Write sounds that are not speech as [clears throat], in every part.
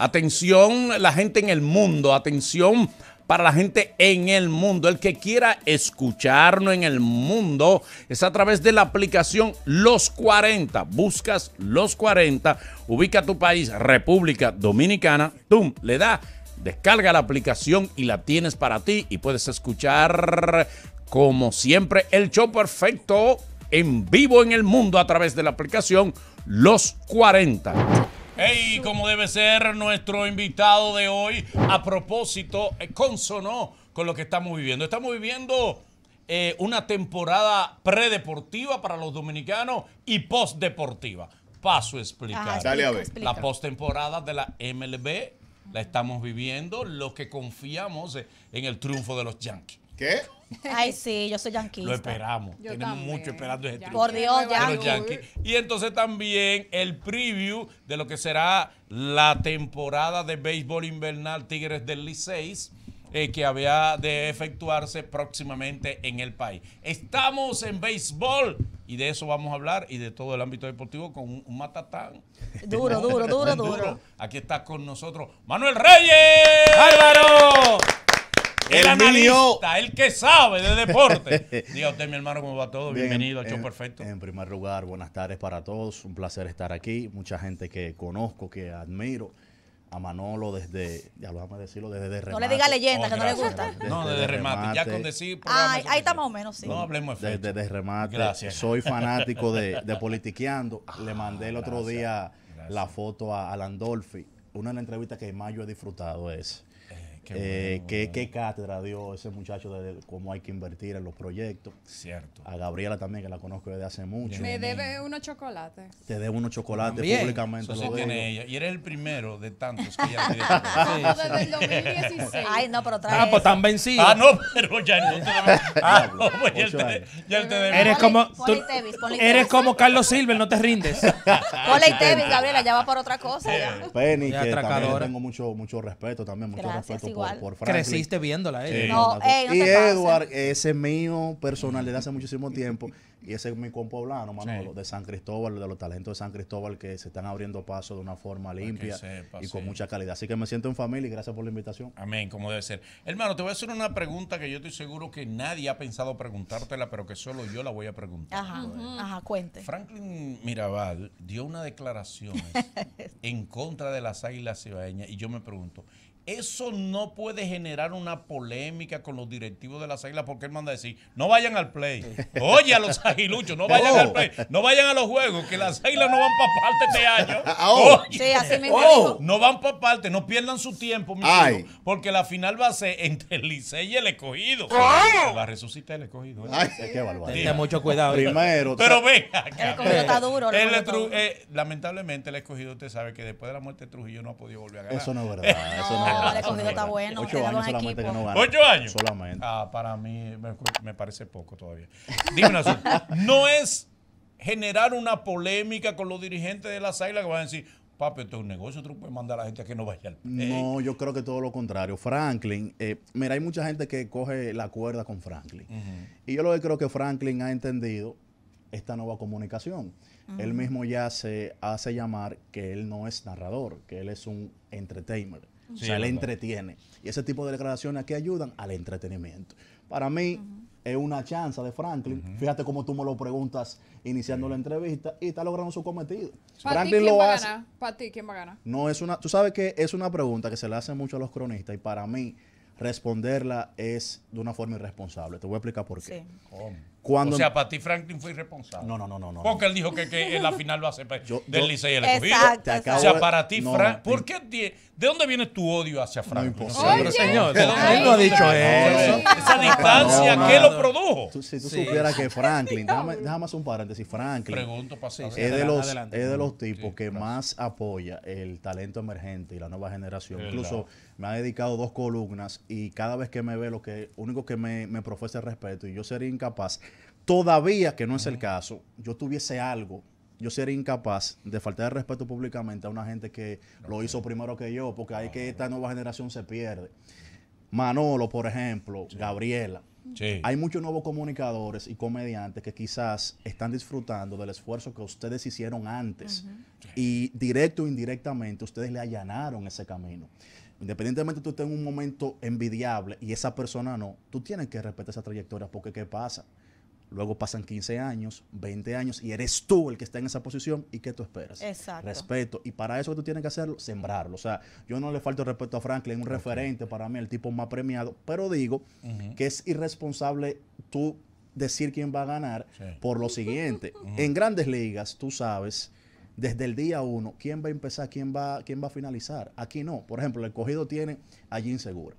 Atención la gente en el mundo, atención para la gente en el mundo. El que quiera escucharnos en el mundo es a través de la aplicación Los 40. Buscas Los 40, ubica tu país, República Dominicana, ¡tum! Le da, descarga la aplicación y la tienes para ti y puedes escuchar, como siempre, el show perfecto en vivo en el mundo a través de la aplicación Los 40. Hey, como debe ser nuestro invitado de hoy, a propósito, eh, consonó con lo que estamos viviendo. Estamos viviendo eh, una temporada predeportiva para los dominicanos y postdeportiva. Paso a explicar. Dale a ver. La postemporada de la MLB la estamos viviendo, los que confiamos eh, en el triunfo de los Yankees. ¿Qué? [laughs] Ay, sí, yo soy yanquista. Lo esperamos. Tenemos mucho esperando ese triunfo. Por Dios, Yankee. Y entonces también el preview de lo que será la temporada de béisbol invernal Tigres del Liceis. Eh, que había de efectuarse próximamente en el país. Estamos en béisbol y de eso vamos a hablar y de todo el ámbito deportivo con un, matatán. Duro, [laughs] duro, duro, duro, duro. Aquí está con nosotros Manuel Reyes. Álvaro el, analista, el que sabe de deporte. [laughs] Diga usted, mi hermano, ¿cómo va todo? Bienvenido a Show Perfecto. En primer lugar, buenas tardes para todos. Un placer estar aquí. Mucha gente que conozco, que admiro a Manolo desde, ya lo vamos a decirlo, desde derremate. remate. No le diga leyenda, oh, que no le gusta. no, desde, remate. Ya con decir ahí está más o menos, sí. No hablemos de Desde de remate. Gracias. Soy [laughs] fanático de, Politiqueando. Ah, le mandé el otro día la foto a, Alandolfi. Una de las entrevistas que más yo he disfrutado es eh, qué, cátedra dio ese muchacho de, cómo hay que invertir en los proyectos. Cierto. A Gabriela también, que la conozco desde hace mucho. Me debe unos chocolates. Te debe unos chocolates públicamente. tiene ella. Y eres el primero de tantos que ella [laughs] te desde el 2016. Ay, no, pero Ah, pues tan vencido. Ah, no, pero ya ah, pues ya Eres como, eres como Carlos Silver, no te rindes. Hola [laughs] y Gabriela, ya va por otra cosa. Penny, que también tengo mucho, mucho respeto también, mucho respeto igual. Creciste viéndola. Eh, eh, y Eduard, ese mío personal desde hace muchísimo tiempo. Y ese es mi compoblano, de San Cristóbal, de los talentos de San Cristóbal que se están abriendo paso de una forma limpia y con mucha calidad. Así que me siento en familia y gracias por la invitación. Amén, como debe ser. Hermano, te voy a hacer una pregunta que yo estoy seguro que nadie ha pensado preguntártela, pero que solo yo la voy a preguntar. Ajá, ajá cuente. Franklin Mirabal dio una declaración [laughs] en contra de las águilas cibaeñas y yo me pregunto, eso no puede generar una polémica con los directivos de las águilas porque él manda a decir, no vayan al play. [laughs] Oye a los aguiluchos, no vayan al play. No vayan a los juegos, que las águilas no van para parte este año. [laughs] Ah, oh. oh. No van para parte, no pierdan su tiempo, mi hijo, porque la final va a ser entre el Licey y el escogido. Ah. La resucita el escogido. hay ¿eh? que evaluar Tenga mucho cuidado. Primero. Pero El escogido está duro. Eh, lamentablemente el escogido, usted sabe que después de la muerte de Trujillo no ha podido volver a ganar. Eso no es verdad. Eso [laughs] bueno. Ocho años solamente que ¿Ocho años? Solamente. Ah, para mí me, parece poco todavía. Dime una No es generar una polémica con los dirigentes de las águilas que van a decir, papi, esto es un negocio, tú puedes mandar a la gente a que no vaya al No, yo creo que todo lo contrario. Franklin, eh, mira, hay mucha gente que coge la cuerda con Franklin. Y yo lo que creo que Franklin ha entendido esta nueva comunicación. Él mismo ya se hace llamar que él no es narrador, que él es un entertainer. Se le entretiene. Y ese tipo de declaraciones que ayudan al entretenimiento. Para mí, es una chance de Franklin. Fíjate cómo tú me lo preguntas iniciando la entrevista y está logrando su cometido. Franklin lo va ¿Para ti quién va a ganar? No, es una. Tú sabes que es una pregunta que se le hace mucho a los cronistas y para mí responderla es de una forma irresponsable. Te voy a explicar por qué. o sea, para ti Franklin fue irresponsable. No, no, no, no. Porque él dijo que, en la final lo hace pues, yo, del y el O sea, para ti, Franklin, ¿por qué ¿De dónde viene tu odio hacia Franklin? No, señor, él no ha dicho eso. Esa distancia, lo produjo? si tú supieras que Franklin, déjame, hacer un paréntesis, Franklin. es, de los, tipos que más apoya el talento emergente y la nueva generación. Incluso me ha dedicado dos columnas y cada vez que me ve, lo que único que me, me profesa es respeto y yo sería incapaz, todavía que no es el caso, yo tuviese algo yo sería incapaz de faltar el respeto públicamente a una gente que lo hizo primero que yo, porque hay que ah. esta nueva generación se pierde. Manolo, por ejemplo, Gabriela. Hay muchos nuevos comunicadores y comediantes que quizás están disfrutando del esfuerzo que ustedes hicieron antes y directo o indirectamente ustedes le allanaron ese camino. Independientemente tú estés en un momento envidiable y esa persona no, tú tienes que respetar esa trayectoria porque ¿qué pasa? Luego pasan 15 años, 20 años y eres tú el que está en esa posición y ¿qué tú esperas? Exacto. Respeto. Y para eso que tú tienes que hacerlo, sembrarlo. O sea, yo no le falto respeto a Franklin, un referente para mí, el tipo más premiado, pero digo que es irresponsable tú decir quién va a ganar por lo siguiente. En grandes ligas, tú sabes, desde el día uno, quién va a empezar, quién va, quién va a finalizar. Aquí no. Por ejemplo, el cogido tiene allí insegura.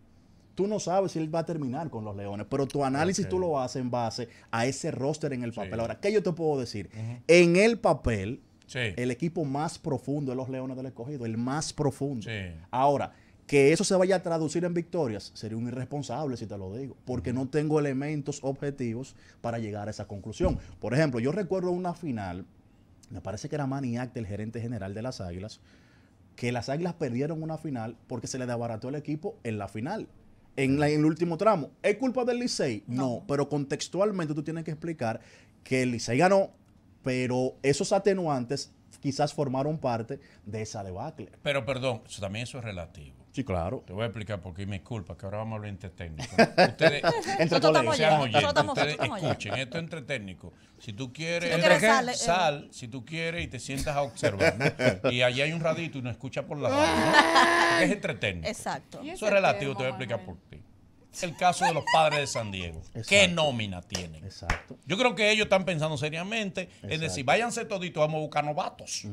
Tú no sabes si él va a terminar con los Leones, pero tu análisis tú lo haces en base a ese roster en el papel. Ahora, ¿qué yo te puedo decir? En el papel, el equipo más profundo de los Leones del Escogido, el más profundo. Ahora, que eso se vaya a traducir en victorias sería un irresponsable si te lo digo, porque no tengo elementos objetivos para llegar a esa conclusión. Por ejemplo, yo recuerdo una final, me parece que era Maniac el gerente general de las Águilas, que las Águilas perdieron una final porque se le desbarató el equipo en la final en, el último tramo. ¿Es culpa del Licey? No. pero contextualmente tú tienes que explicar que el Licey ganó, pero esos atenuantes quizás formaron parte de esa debacle. Pero perdón, también eso es relativo. Sí, claro. Te voy a explicar por porque me disculpa, que ahora vamos a hablar entre técnicos. Ustedes, [laughs] entre sean oyentes, ustedes escuchen, esto es entre técnicos. Si tú quieres, si eh. sal, si tú quieres y te sientas a observar. Y allí hay un radito y no escucha por la radio. es entre técnicos. Exacto. Eso es relativo, te voy a explicar por ti. El caso de los padres de San Diego. [laughs] ¿Qué nómina tienen? Exacto. Yo creo que ellos están pensando seriamente en decir, váyanse toditos, vamos a buscar novatos.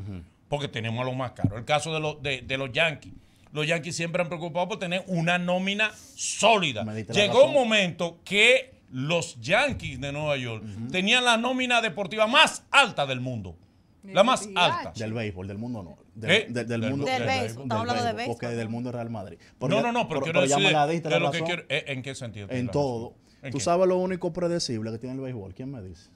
Porque tenemos a los más caros. El caso de, los de, de los Yankees los Yankees siempre han preocupado por tener una nómina sólida. Llegó un momento que los Yankees de Nueva York tenían la nómina deportiva más alta del mundo. La más alta. Del béisbol, del mundo no. Del, ¿Eh? mundo. Del béisbol. Estamos hablando de béisbol. Porque del mundo Real Madrid. no, no, no, pero quiero decir. que eh, ¿En qué sentido? En todo. ¿Tú sabes lo único predecible que tiene el béisbol? ¿Quién me dice?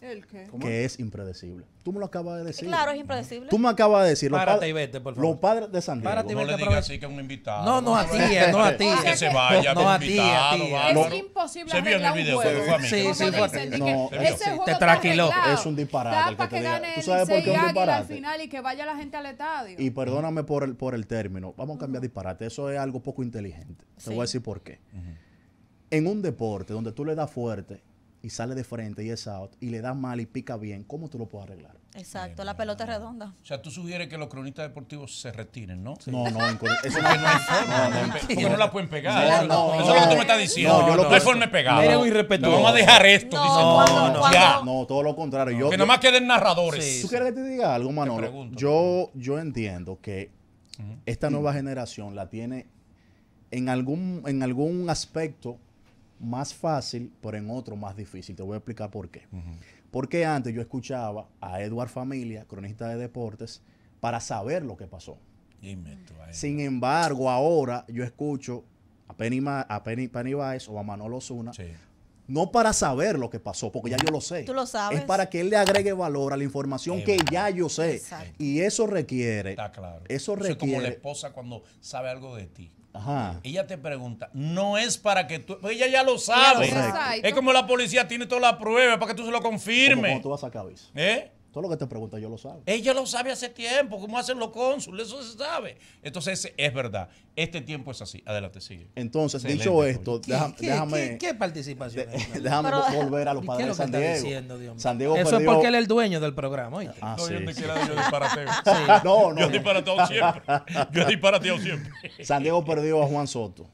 qué? Que es impredecible. Tú me lo acabas de decir. Claro, es impredecible. Tú me acabas de decir. Párate y vete, por favor. Los padres de San Diego. vete, no le digas así que es un invitado. No, no a ti, eh, no a ti. Que se vaya, no a ti. Es imposible Se vio en el video, Sí, sí, fue Te tranquiló. Es un disparate. que ¿Tú sabes por qué es un disparate? al final y que vaya la gente al estadio. Y perdóname por por el término. Vamos a cambiar disparate. Eso es algo poco inteligente. Te voy a decir por qué. En un deporte donde tú le das fuerte y sale de frente y es out y le da mal y pica bien, ¿cómo tú lo puedes arreglar? Exacto, la pelota es redonda. O sea, tú sugieres que los cronistas deportivos se retiren, ¿no? No, no, eso no, es forma. No, no la pueden pegar. eso es lo que tú me estás diciendo. No, yo lo forma pegar. Vamos a dejar esto. No, no, no. ya. no, todo lo contrario. que nomás más queden narradores. ¿Tú quieres que te diga algo, Manolo? Yo, yo entiendo que esta nueva generación la tiene en algún aspecto más fácil, pero en otro más difícil. Te voy a explicar por qué. Porque antes yo escuchaba a Eduard Familia, cronista de deportes, para saber lo que pasó. Sin embargo, ahora yo escucho a Penny, Ma a Penny, Penny o a Manolo Osuna No para saber lo que pasó, porque ya yo lo sé. Tú lo sabes. Es para que él le agregue valor a la información que ya yo sé. Y eso requiere. Eso requiere. como la esposa cuando sabe algo de ti. Ajá. Ella te pregunta, no es para que tú. Pues ella ya lo sabe. Es como la policía tiene toda la prueba para que tú se lo confirmes. cómo tú vas a ¿Eh? Todo lo que te pregunta, yo lo sabe. Ella lo sabe hace tiempo, cómo hacen los cónsules, eso se sabe. Entonces, es verdad, este tiempo es así. Adelante, sigue. Entonces, dicho esto, déjame, ¿qué, participación? es, [laughs] déjame volver a los padres de San Diego. San Diego. Eso perdió... es porque él es el dueño del programa. Ah, no, yo yo disparateo. [laughs] No, no. Yo he disparateo siempre. Yo he disparateo siempre. San Diego perdió a Juan Soto,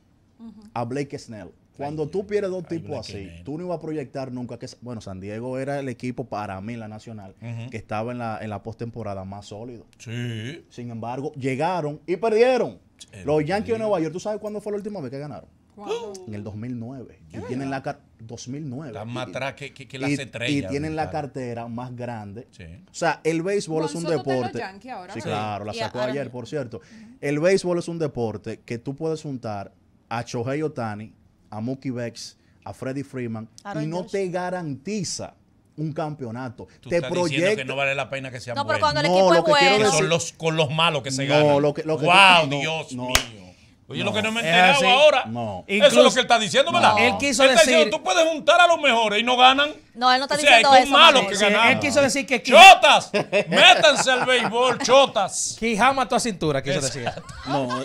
a Blake Snell cuando tú pierdes dos tipos así, tú no ibas a proyectar nunca que. Bueno, San Diego era el equipo para mí, la nacional, que estaba en la, en la postemporada más sólido. Sí. Sin embargo, llegaron y perdieron. Los Yankees de Nueva York, ¿tú sabes cuándo fue la última vez que ganaron? ¿Cuándo? En el 2009. Y tienen la 2009. La más que, que, las y, tienen la cartera más grande. Sí. O sea, el béisbol es un deporte. sí, claro, la sacó ayer, por cierto. El béisbol es un deporte que tú puedes juntar a Chohei Otani, a Mookie Bex, a Freddie Freeman, y no te garantiza un campeonato. Tú te estás proyecta... que no vale la pena que sean no, Pero cuando el equipo es bueno. Son los, con los malos que se no, ganan. Lo que, lo que wow, Dios mío. Oye, lo que no me he enterado ahora. No. Eso es lo que él está diciendo, ¿verdad? Él quiso decir, tú puedes juntar a los mejores y no ganan. No, él no está o sea, diciendo es eso. Malo que ganan. Él quiso decir que. ¡Chotas! métanse al béisbol, chotas. Quijama tu tu cintura, quiso decir. No, no.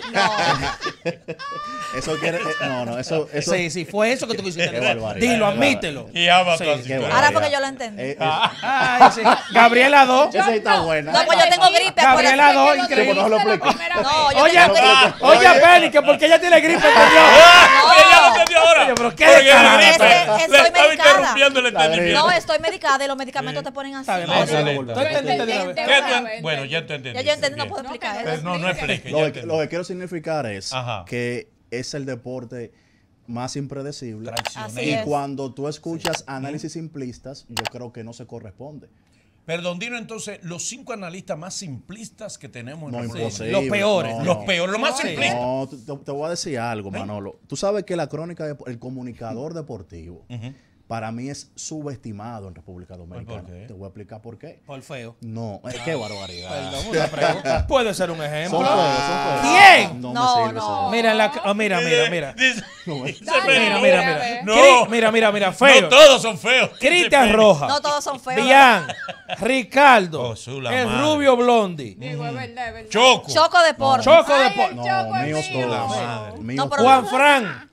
[laughs] eso quiere. Eh, no, no, eso, eso. Sí, sí, fue eso que tú quisiste decir. Dilo, admítelo. Y mató sí, Ahora porque yo lo entendí. Eh, eh, ah, ay, sí. Gabriela 2. Esa está buena. No, pues yo tengo gripe. Gabriela 2, increíble. No, yo Oye, que porque ella tiene gripe, entendió. [laughs] Ah, ella lo entendió ahora. pero qué gripe. le estaba interrumpiendo el entendimiento. No, estoy medicada y los medicamentos te ponen así. Bueno, ya entendí. Ya yo entendí, no puedo explicar eso. No, no explique. Lo que quiero significar es que es el deporte más impredecible. Y cuando tú escuchas análisis simplistas, yo creo que no se corresponde. Perdón, Dino, entonces, los cinco analistas más simplistas que tenemos en el Los peores, los peores, los más simplistas. No, te, voy a decir algo, ¿Eh? Manolo. Tú sabes que la crónica, de, el comunicador deportivo para mí es subestimado en República Dominicana. Te voy a explicar por qué. Por feo. No, es [laughs] eh, qué barbaridad. Perdón, [laughs] Puede ser un ejemplo. ¿Quién? No, no Mira, la, mira, mira, mira. mira, mira, mira. No. Mira, mira, mira, feo. No todos son feos. Cristian Roja. No todos son feos. Bian. Ricardo. Oh, el rubio blondi. Digo, es verdad, es Choco. Choco Deporte. Choco de No, Juan Fran.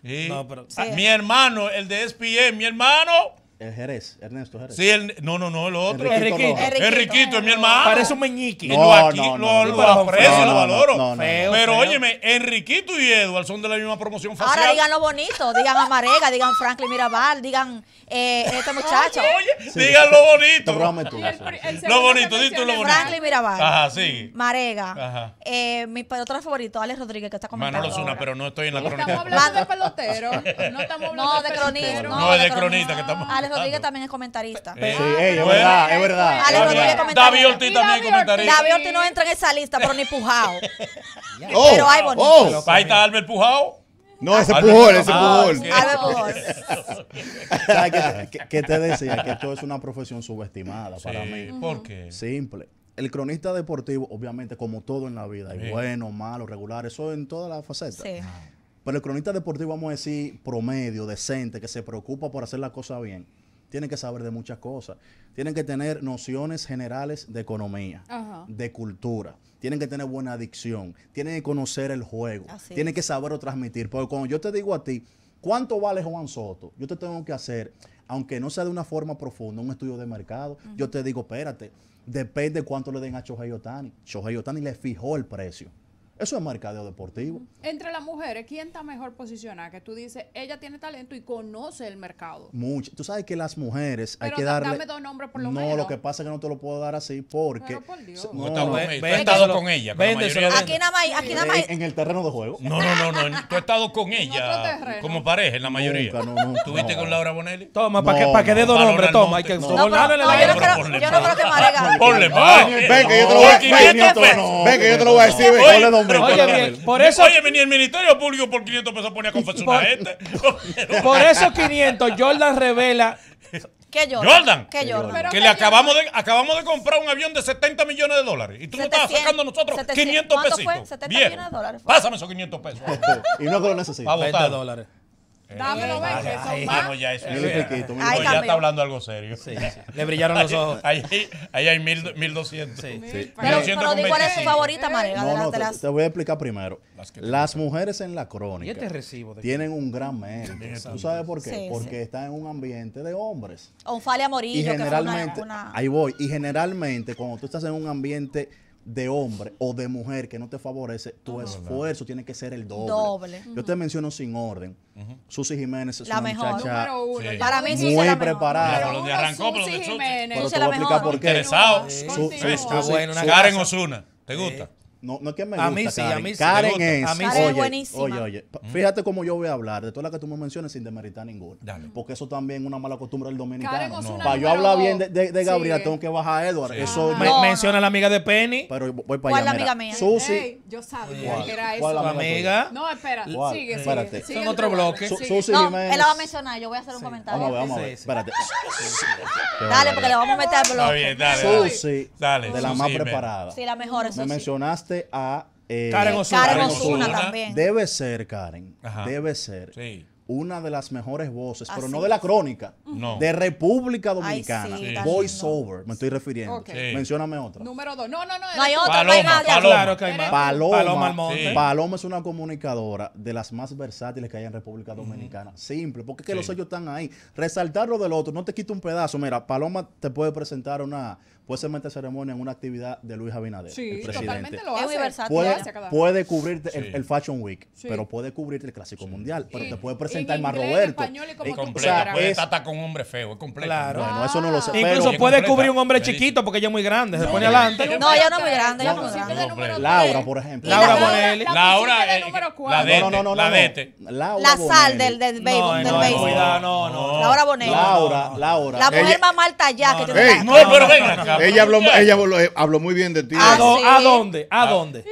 Mi hermano, el de SPM, mi hermano. final El Jerez, Ernesto Jerez. Sí, no, no, no, el otro. Enriquito. Enriquito, es mi hermano. Parece un meñique. No, no, no, lo, aprecio, lo valoro. pero óyeme, Enriquito y Eduardo son de la misma promoción facial. Ahora digan lo bonito, digan Amarega, digan Franklin Mirabal, digan eh, este muchacho. Oye, digan lo bonito. lo bonito, díganlo lo bonito. Franklin Mirabal. Ajá, sí. Marega. Ajá. Eh, mi otro favorito, Alex Rodríguez, que está comentando Manolo suena, pero no estoy en la crónica. Estamos hablando de pelotero. No estamos hablando de cronista. No, es de cronista que estamos Rodríguez también es comentarista. Eh, sí, eh, es eh, verdad, es verdad. David Ortiz también es comentarista. David Ortiz no entra en esa lista, pero ni pujao. [laughs] Oh, pero hay bonito. Oh. Ahí está Albert Pujao. No, ese Pujol, ese Pujol. Ah, [laughs] ¿Qué, te decía? Que esto es una profesión subestimada para mí. ¿Por qué? Simple. El cronista deportivo, obviamente, como todo en la vida, hay bueno, malo, regular, eso en todas las facetas. Pero el cronista deportivo, vamos a decir, promedio, decente, que se preocupa por hacer las cosas bien tienen que saber de muchas cosas. Tienen que tener nociones generales de economía, de cultura. Tienen que tener buena adicción. Tienen que conocer el juego. tienen que saberlo transmitir. Porque cuando yo te digo a ti, ¿cuánto vale Juan Soto? Yo te tengo que hacer, aunque no sea de una forma profunda, un estudio de mercado. Yo te digo, espérate, depende cuánto le den a Shohei Otani. Shohei le fijó el precio. Eso es mercadeo deportivo. Entre las mujeres, ¿quién está mejor posicionada? Que tú dices, ella tiene talento y conoce el mercado. Mucho. Tú sabes que las mujeres hay que darle... dame dos nombres por lo no, menos. No, lo que pasa es que no te lo puedo dar así porque... por Dios. No, no, no, estado con ella. aquí nada más... Aquí nada más. En, el terreno de juego. No, no, no. no tú has estado con ella como pareja en la mayoría. Nunca, no, no, ¿Tuviste con Laura Bonelli? Toma, para que, dé dos nombres. Toma, hay que... No, no, yo no creo que Ponle, Venga, yo te lo voy a decir. Venga, yo te lo voy a decir. Oye, por eso. Oye, ni el Ministerio Público por 500 pesos ponía confesión a este. por [laughs] esos 500, Jordan revela ¿Qué Jordan? ¿Qué que le acabamos de, acabamos de comprar un avión de 70 millones de dólares. Y tú nos estabas sacando nosotros 500 pesitos. 70 millones de dólares. Pásame esos 500 pesos. [laughs] y no con eso, sí. 20 dólares. Dámelo, eh, ven, Ya, eso, está hablando algo serio. Le brillaron los [laughs] ojos. Ahí, hay 1200. Sí, Pero, di cuál es su favorita, María. No, no, te, voy a explicar primero. Las, mujeres en la crónica este recibo tienen un gran mérito. ¿Tú sabes por qué? Porque están en un ambiente de hombres. O un Morillo. Y ahí voy. Y generalmente, cuando tú estás en un ambiente de hombre o de mujer que no te favorece, tu esfuerzo tiene que ser el doble. Yo te menciono sin orden. Susi Jiménez es la mejor. muchacha Para mí muy la preparada. Susi Jiménez. Karen Osuna. ¿Te gusta? No, no es que me gusta. A mí sí, a mí sí. Karen es. oye, Oye, mm. Fíjate cómo yo voy a hablar de todas las que tú me mencionas sin demeritar ninguna. Porque eso también es una mala costumbre del dominicano. No. Para yo hablar bien de, de, Gabriela, tengo que bajar a Edward. Eso ah, menciona a la amiga de Penny. Pero voy para allá. ¿Cuál la amiga mía? Susi. yo sabía que era eso. amiga? No, espera. Sigue, Espérate. Sigue, en otro bloque. Susi no, Él la va a mencionar. Yo voy a hacer un comentario. Vamos vamos a ver. Espérate. Dale, porque le vamos a meter al bloque. Susi. De la más preparada. Sí, la mejor. Me mencionaste a eh, Karen Osuna. también. Debe ser, Karen. Debe ser. Una de las mejores voces, pero no de la crónica, de República Dominicana. Voice over, me estoy refiriendo. mencioname Mencióname otra. Número dos. No, no, no. No hay otra, Paloma, no hay Paloma. Paloma, es una comunicadora de las más versátiles que hay en República Dominicana. Simple, porque es que los sellos están ahí. Resaltar lo del otro, no te quita un pedazo. Mira, Paloma te puede presentar una, puede segmentar ceremonia en una actividad de Luis Abinader, sí, el Lo hace. Es puede, puede cubrirte el, Fashion Week, pero puede cubrirte el Clásico Mundial, pero te puede presentar más Roberto. Y completo, puede con un hombre feo, es completo. Claro. Bueno, eso no lo sé. Incluso puede cubrir un hombre chiquito porque ella es muy grande, se pone adelante. No, ella no es muy grande, Laura, por ejemplo. Laura Bonelli. Laura, la No, no, no, la de este. La sal del del No, Cuidado, no, no. Laura Bonelli. Laura, Laura. La mujer más mal tallada que yo No, pero venga acá. Ella habló, ella eh, habló, muy bien de ti. ¿A, ah, ¿A, dónde? ¿A ah. dónde?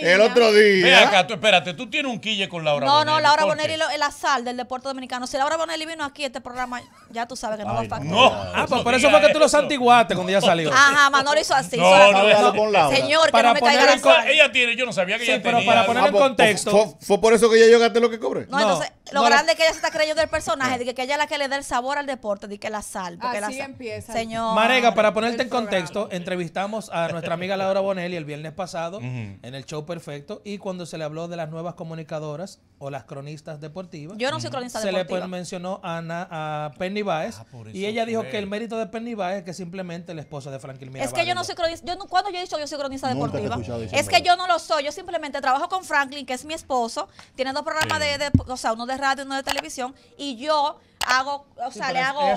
El otro día. Mira acá, tú, espérate, tú tienes un quille con Laura No, Bonelli. no, Laura Bonelli es la sal del deporte dominicano. Si Laura Bonelli vino aquí este programa, ya tú sabes que no va a facturar. No, ah, pues por eso fue que tú lo santiguaste cuando ella salió. Ajá, Manolo hizo así. No, no, no, Señor, para que no me caiga Ella tiene, yo no sabía que ella pero tenía. pero para poner en ah, pues, contexto. Fue, por eso que ella yo gasté lo que cobré? No, entonces, lo grande es que ella se está creyendo del personaje, de que ella es la que le da el sabor al deporte, de que la sal. así empieza. Señor. Marega, para ponerte en contexto, entrevistamos a nuestra amiga Laura Bonelli el viernes pasado en el show perfecto. Y cuando se le habló de las nuevas comunicadoras o las cronistas deportivas, yo no soy cronista se le mencionó a, a Penny Baez ah, y ella dijo que el mérito de Penny Baez es que simplemente la esposa de Franklin Mirabal. Es que yo no soy cronista, yo cuando yo he dicho yo soy cronista deportiva, es que yo no lo soy, yo simplemente trabajo con Franklin, que es mi esposo, tiene dos programas de, de, o sea, uno de radio y uno de televisión, y yo hago, o sea, le hago,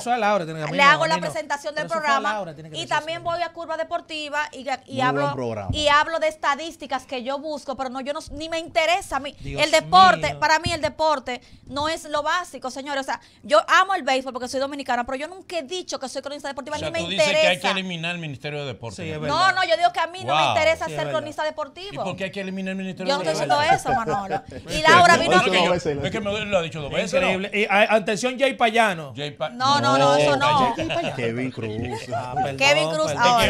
la presentación del programa y también voy a Curva Deportiva y, hablo de estadísticas que yo busco, pero no yo no ni me interesa a mí el deporte, para mí el deporte no es lo básico, señores, o sea, yo amo el béisbol porque soy dominicana, pero yo nunca he dicho que soy cronista deportiva ni me interesa. que hay que eliminar el Ministerio de Deportes. no, no, yo digo que a mí no me interesa ser cronista deportivo. ¿Y por qué hay que eliminar el Ministerio deportivo de Deportes? Yo no estoy diciendo eso, Manolo. [laughs] y Laura vino Es que me lo ha dicho dos veces. Increíble. Y atención, Payano. no, no, no, eso no. Kevin Cruz. Kevin Cruz ahora.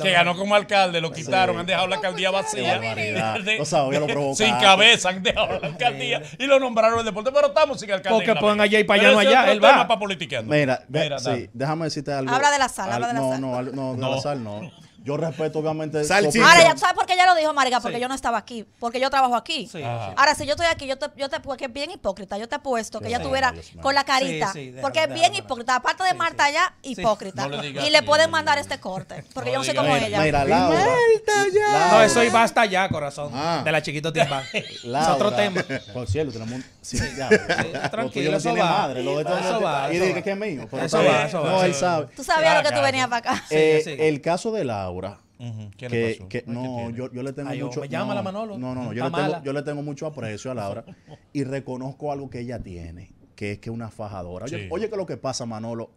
que ganó como alcalde, lo quitaron, han dejado la alcaldía vacía. sin cabeza, han dejado la alcaldía y lo nombraron el deporte. Pero estamos sin alcalde Porque pongan a Jay Payano allá, el va. Para politicando. Mira, mira sí, déjame decirte algo. Habla de la sal, habla de la sal. No, no, no, la no. Yo respeto, obviamente. Ahora, ya, ¿sabes por qué ya lo dijo, marica Porque yo no estaba aquí. Porque yo trabajo aquí. Ahora, si yo estoy aquí, yo te, yo te porque es bien hipócrita. Yo te apuesto que ella estuviera con la carita. porque es bien hipócrita. Aparte de Marta, ya hipócrita. y le pueden mandar este corte. Porque yo no sé cómo ella. Mira, Laura. Marta ya. No, eso y basta ya, corazón. Ah. De la chiquito Timba. [laughs] Es otro tema. Por cierto, tenemos un. Sí, Tranquilo, Y dice que es mío. Eso va, eso va. No, él sabe. Tú sabías lo que tú venías para acá. Eh, el caso de Laura que, no, yo, le tengo mucho. No, no, yo, le tengo, mucho aprecio a Laura y reconozco algo que ella tiene, que es que una fajadora. Oye, que lo que pasa, Manolo,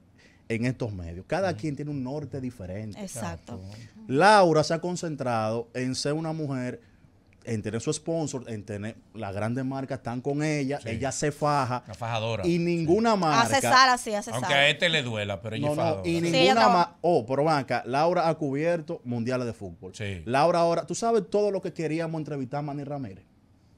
en estos medios. Cada quien tiene un norte diferente. Exacto. Laura se ha concentrado en ser una mujer en tener su sponsor, en tener las grandes marcas están con ella, ella se faja. la fajadora. Y ninguna marca. Hace sala, sí, hace Aunque a este le duela, pero ella no, es fajadora. No, y ninguna más, Oh, pero banca, Laura ha cubierto mundiales de fútbol. Sí. Laura ahora, tú sabes todo lo que queríamos entrevistar a Manny Ramírez.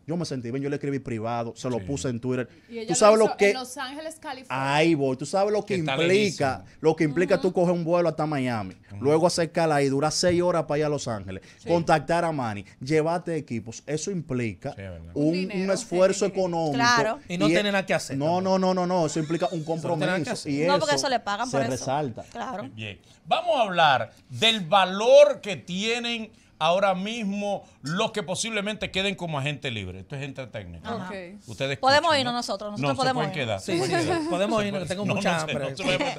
Yo me sentí bien, yo le escribí privado, se lo puse en Twitter. Y tú sabes lo, que en Los Ángeles, California. Ahí voy, tú sabes lo que, implica, lo que implica tú coger un vuelo hasta Miami, luego acercarla ahí, durar seis horas para ir a Los Ángeles, contactar a Manny, llevarte equipos. Eso implica un, esfuerzo económico. Claro. Y no tener nada que hacer. No, no, no, no, no, eso implica un compromiso no, porque eso le pagan se por eso. resalta. Claro. Bien. Vamos a hablar del valor que tienen ahora mismo los que posiblemente queden como agente libre. Esto es gente técnica. Ustedes podemos irnos nosotros, nosotros no, podemos irnos. podemos irnos, tengo no, mucha hambre.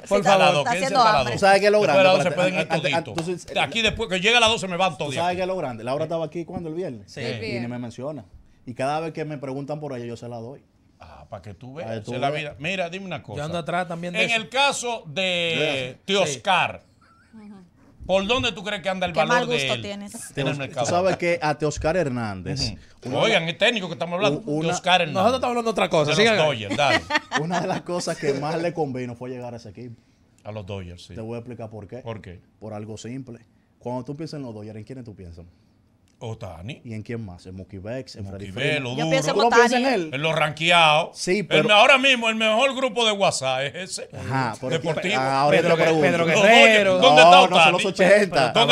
Por favor, ¿Tú ¿sabes qué es lo grande? aquí después que llega a las 12 me van todos. ¿Sabes qué lo grande? estaba aquí cuando el viernes. Sí. Y ni me menciona. Y cada vez que me preguntan por ella yo se la doy. Ah, para que tú veas. la mira, mira, dime una cosa. En el caso de Teoscar, Oscar, ¿Por dónde tú crees que anda el valor de él? tienes. mercado? Tú sabes que a Oscar Hernández. Oigan, el técnico que estamos hablando, Hernández. Nosotros estamos hablando de otra cosa. los Dodgers, [laughs] Una de las cosas que más le convino fue llegar a ese equipo. A los Dodgers, sí. Te voy a explicar por qué. ¿Por qué? Por algo simple. Cuando tú piensas en los Dodgers, ¿en quiénes tú piensas? Otani. ¿Y en quién más? En Mookie Bex, en Freddy Yo pienso en Otani. En, él? en los ranqueados. Sí, pero... ahora mismo el mejor grupo de WhatsApp es ese. Ajá. deportivo. Ah, Pedro, Guerrero. ¿Dónde está Otani? No, ¿Dónde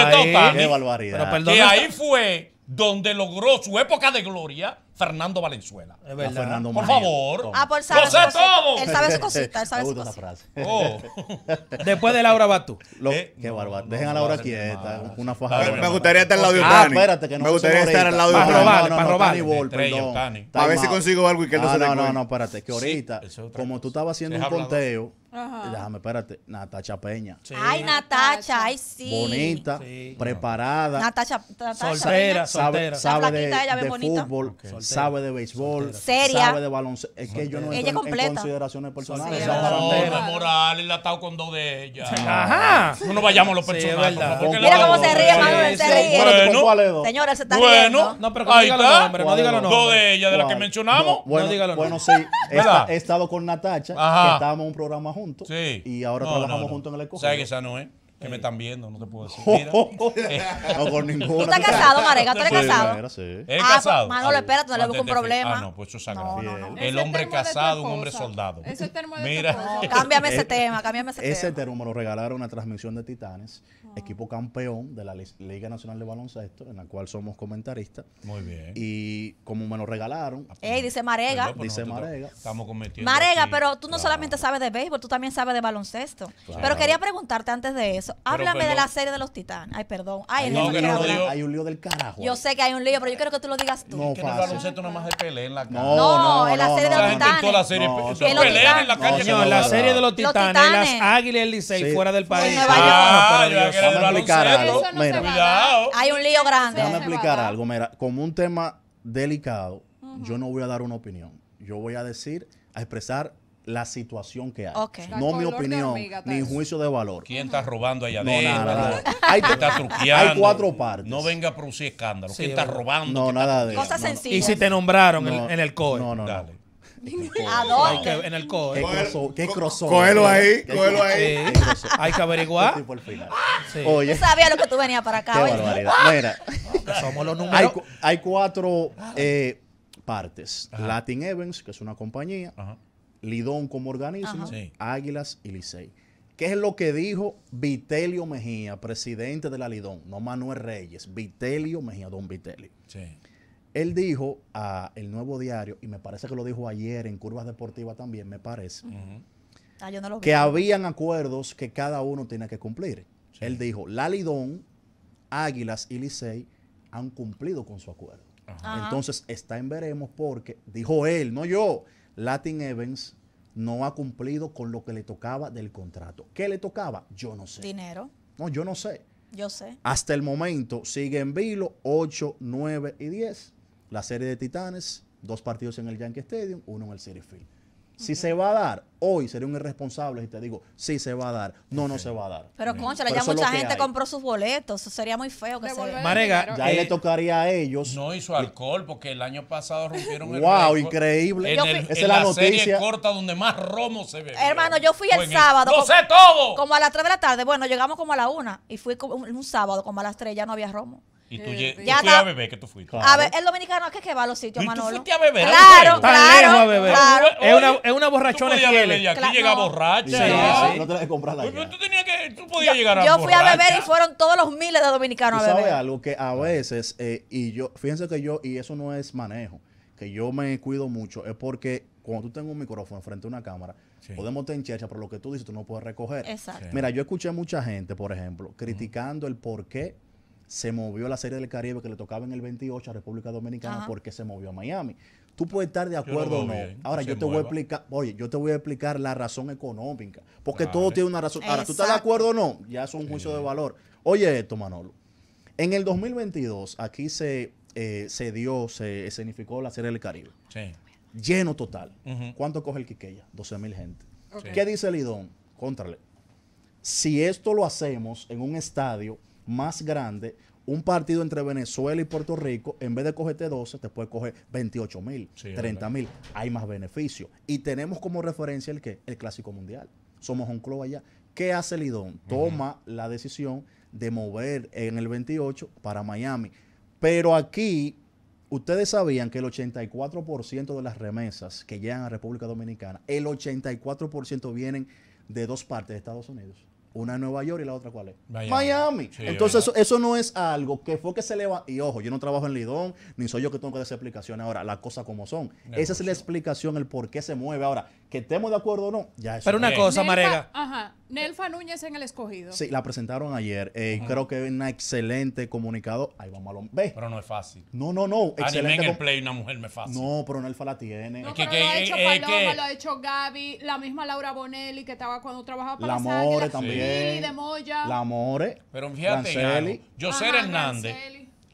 está Otani? Qué barbaridad. Pero, que ahí fue donde logró su época de gloria Fernando Valenzuela. Es verdad. por favor. Ah, por pues saber. ¡Lo sé todo! Él sabe su [laughs] cosita, él sabe su cosita. frase. Oh. [laughs] Después de Laura Batu. Eh, qué bárbaro. Dejen a Laura quieta. Una faja. Me gustaría estar al lado de ah, Otani. Ah, espérate, que no Me gustaría estar al lado de Otani. Para robarle, para A ver si consigo algo y que él no ah, se No, no, no, espérate. Que ahorita, como tú estabas haciendo un conteo. Déjame, espérate. Natacha Peña. Ay, Natacha, ay, sí. Bonita, preparada. Natacha, Natacha soltera, soltera. Sabe, de, ella de fútbol, okay sabe de béisbol, sabe de baloncesto. Es que yo no ella en, consideraciones personales. No, no, Morales la ha estado con dos de ellas. Ajá. No nos vayamos los personajes. Mira cómo se ríe, Manuel, se ríe. Bueno, señora, se está riendo. No, pero no no Dos de ellas, de las que mencionamos. Bueno, no Bueno, sí, he estado con Natacha, que estábamos en un programa juntos. Sí. Y ahora trabajamos juntos en el escogido. ¿Sabes que esa no es? que me eh. están viendo, no te puedo decir. [laughs] Mira. [laughs] no con ninguna. ¿Tú estás casado, Marega? ¿Tú eres casado? sí. ¿Eres ah, pues, casado? Manolo, ah, espérate, tú no le buscas un ah, problema. Ah, no, pues eso es El hombre casado, un hombre soldado. Ese termo de Mira, Cámbiame [laughs] ese tema, cámbiame ese, Ese termo me lo regalaron en la transmisión de Titanes, equipo campeón de la Liga Nacional de Baloncesto, en la cual somos comentaristas. muy bien. Y como me lo regalaron, pues, Ey, dice Marega. Pues dice Marega. Estamos cometiendo. Marega, pero tú no solamente sabes de béisbol, tú también sabes de baloncesto. Pero quería preguntarte antes de eso, Háblame de la serie de los titanes. Ay, perdón. Ay, Hay un lío del carajo. Yo sé que hay un lío, pero yo quiero que tú lo digas tú. No, que no baloncesto nomás más de pelea en la calle. No, no, en la serie de los titanes. en la calle. la serie de los titanes, las águilas el fuera del pues país. Ah, Hay un lío grande. Déjame explicar algo. Mira, como un tema delicado, yo no voy a dar una opinión. Yo voy a decir, a expresar la situación que hay. No mi opinión, ni juicio de valor. ¿Quién está robando allá no, Nada, nada. Hay, está truqueando? Hay cuatro partes. No venga a producir escándalo. ¿Quién está robando? No, nada de eso. Cosas sencillas. ¿Y si te nombraron en, el COE? No, no, Dale. [laughs] ¿A dónde? En el core ¿Qué crossover? Cógelo ahí, cógelo ahí. Hay que averiguar. Este tipo final. Oye. Tú lo que tú venías para acá. Qué [laughs] Mira. Somos los números. Hay, hay cuatro eh, partes. Latin Evans, que es una compañía. Ajá Lidón como organismo, Águilas y Licey. ¿Qué es lo que dijo Vitelio Mejía, presidente de la Lidón? No Manuel Reyes, Vitelio Mejía, don Vitelio. Él dijo a ah, El Nuevo Diario, y me parece que lo dijo ayer en Curvas Deportivas también, me parece, ah, que habían acuerdos que cada uno tenía que cumplir. Él dijo, la Lidón, Águilas y Licey han cumplido con su acuerdo. Entonces está en veremos porque, dijo él, no yo, Latin Evans no ha cumplido con lo que le tocaba del contrato. ¿Qué le tocaba? Yo no sé. Dinero. No, yo no sé. Yo sé. Hasta el momento sigue en vilo 8, 9 y 10. La serie de Titanes, dos partidos en el Yankee Stadium, uno en el City Field. Si se va a dar, hoy sería un irresponsable si te digo, si se va a dar, no, no se va a dar. Pero, concha, ya mucha gente compró sus boletos, sería muy feo que se Marega, ya le eh, tocaría a ellos. No, hizo alcohol, porque el año pasado rompieron el Wow, increíble. Esa es la, noticia. serie corta donde más romo se ve. Hermano, yo fui el, sábado. ¡Lo sé todo! Como a las 3 de la tarde, bueno, llegamos como a la 1 y fui un, un sábado, como a las 3 ya no había romo. Y tú, ya a beber que tú fuiste. A ver, el dominicano es que, va a los sitios, ¿Y Manolo. Tú fuiste a beber. Claro, claro. Es, una, es una borrachona pues tú y aquí llega borracha. No tenías que Tú, tú podías yo, llegar a Yo fui a beber y fueron todos los miles de dominicanos a beber. ¿Sabes algo? Que a veces, eh, y yo, fíjense que yo, y eso no es manejo, que yo me cuido mucho, es porque cuando tú tengas un micrófono frente a una cámara, podemos te enchercha, pero lo que tú dices tú no puedes recoger. Exacto. Mira, yo escuché mucha gente, por ejemplo, criticando el por qué se movió la Serie del Caribe que le tocaba en el 28 a República Dominicana porque se movió a Miami. Tú puedes estar de acuerdo o no. ¿eh? Ahora yo te voy a explicar, oye, yo te voy a explicar la razón económica, porque todo tiene una razón. Ahora, ¿tú estás de acuerdo o no? Ya es un juicio de valor. Oye esto, Manolo. En el 2022 aquí se, eh, se dio, se escenificó la Serie del Caribe. Sí. Lleno total. ¿Cuánto coge el Quiqueya? 12 mil gente. ¿Qué dice Lidón? Contrale. Si esto lo hacemos en un estadio más grande, un partido entre Venezuela y Puerto Rico, en vez de cogerte 12, te puede coger 28 mil, 30 mil. Hay más beneficio. Y tenemos como referencia el que el Clásico Mundial. Somos un club allá. ¿Qué hace Lidón? Toma la decisión de mover en el 28 para Miami. Pero aquí, ustedes sabían que el 84% de las remesas que llegan a República Dominicana, el 84% vienen de dos partes de Estados Unidos. Una en Nueva York y la otra cuál es? Miami. Entonces eso, no es algo que fue que se le va... Y ojo, yo no trabajo en Lidón, ni soy yo que tengo que dar esa explicación ahora, las cosas como son. esa es la explicación, el por qué se mueve. Ahora, que estemos de acuerdo o no, ya es... Pero una cosa, Marega. Ajá. Nelfa Núñez en el escogido. Sí, la presentaron ayer. Eh, creo que es un excelente comunicado. Ahí vamos a lo ve. Pero no es fácil. No, no, no. Anime excelente en el play una mujer me es fácil. No, pero Nelfa la tiene. No, pero lo ha hecho lo ha hecho Gaby, la misma Laura Bonelli que estaba cuando trabajaba para la More también. Sí. de Moya. La More. Pero fíjate, Franceli. Yo Hernández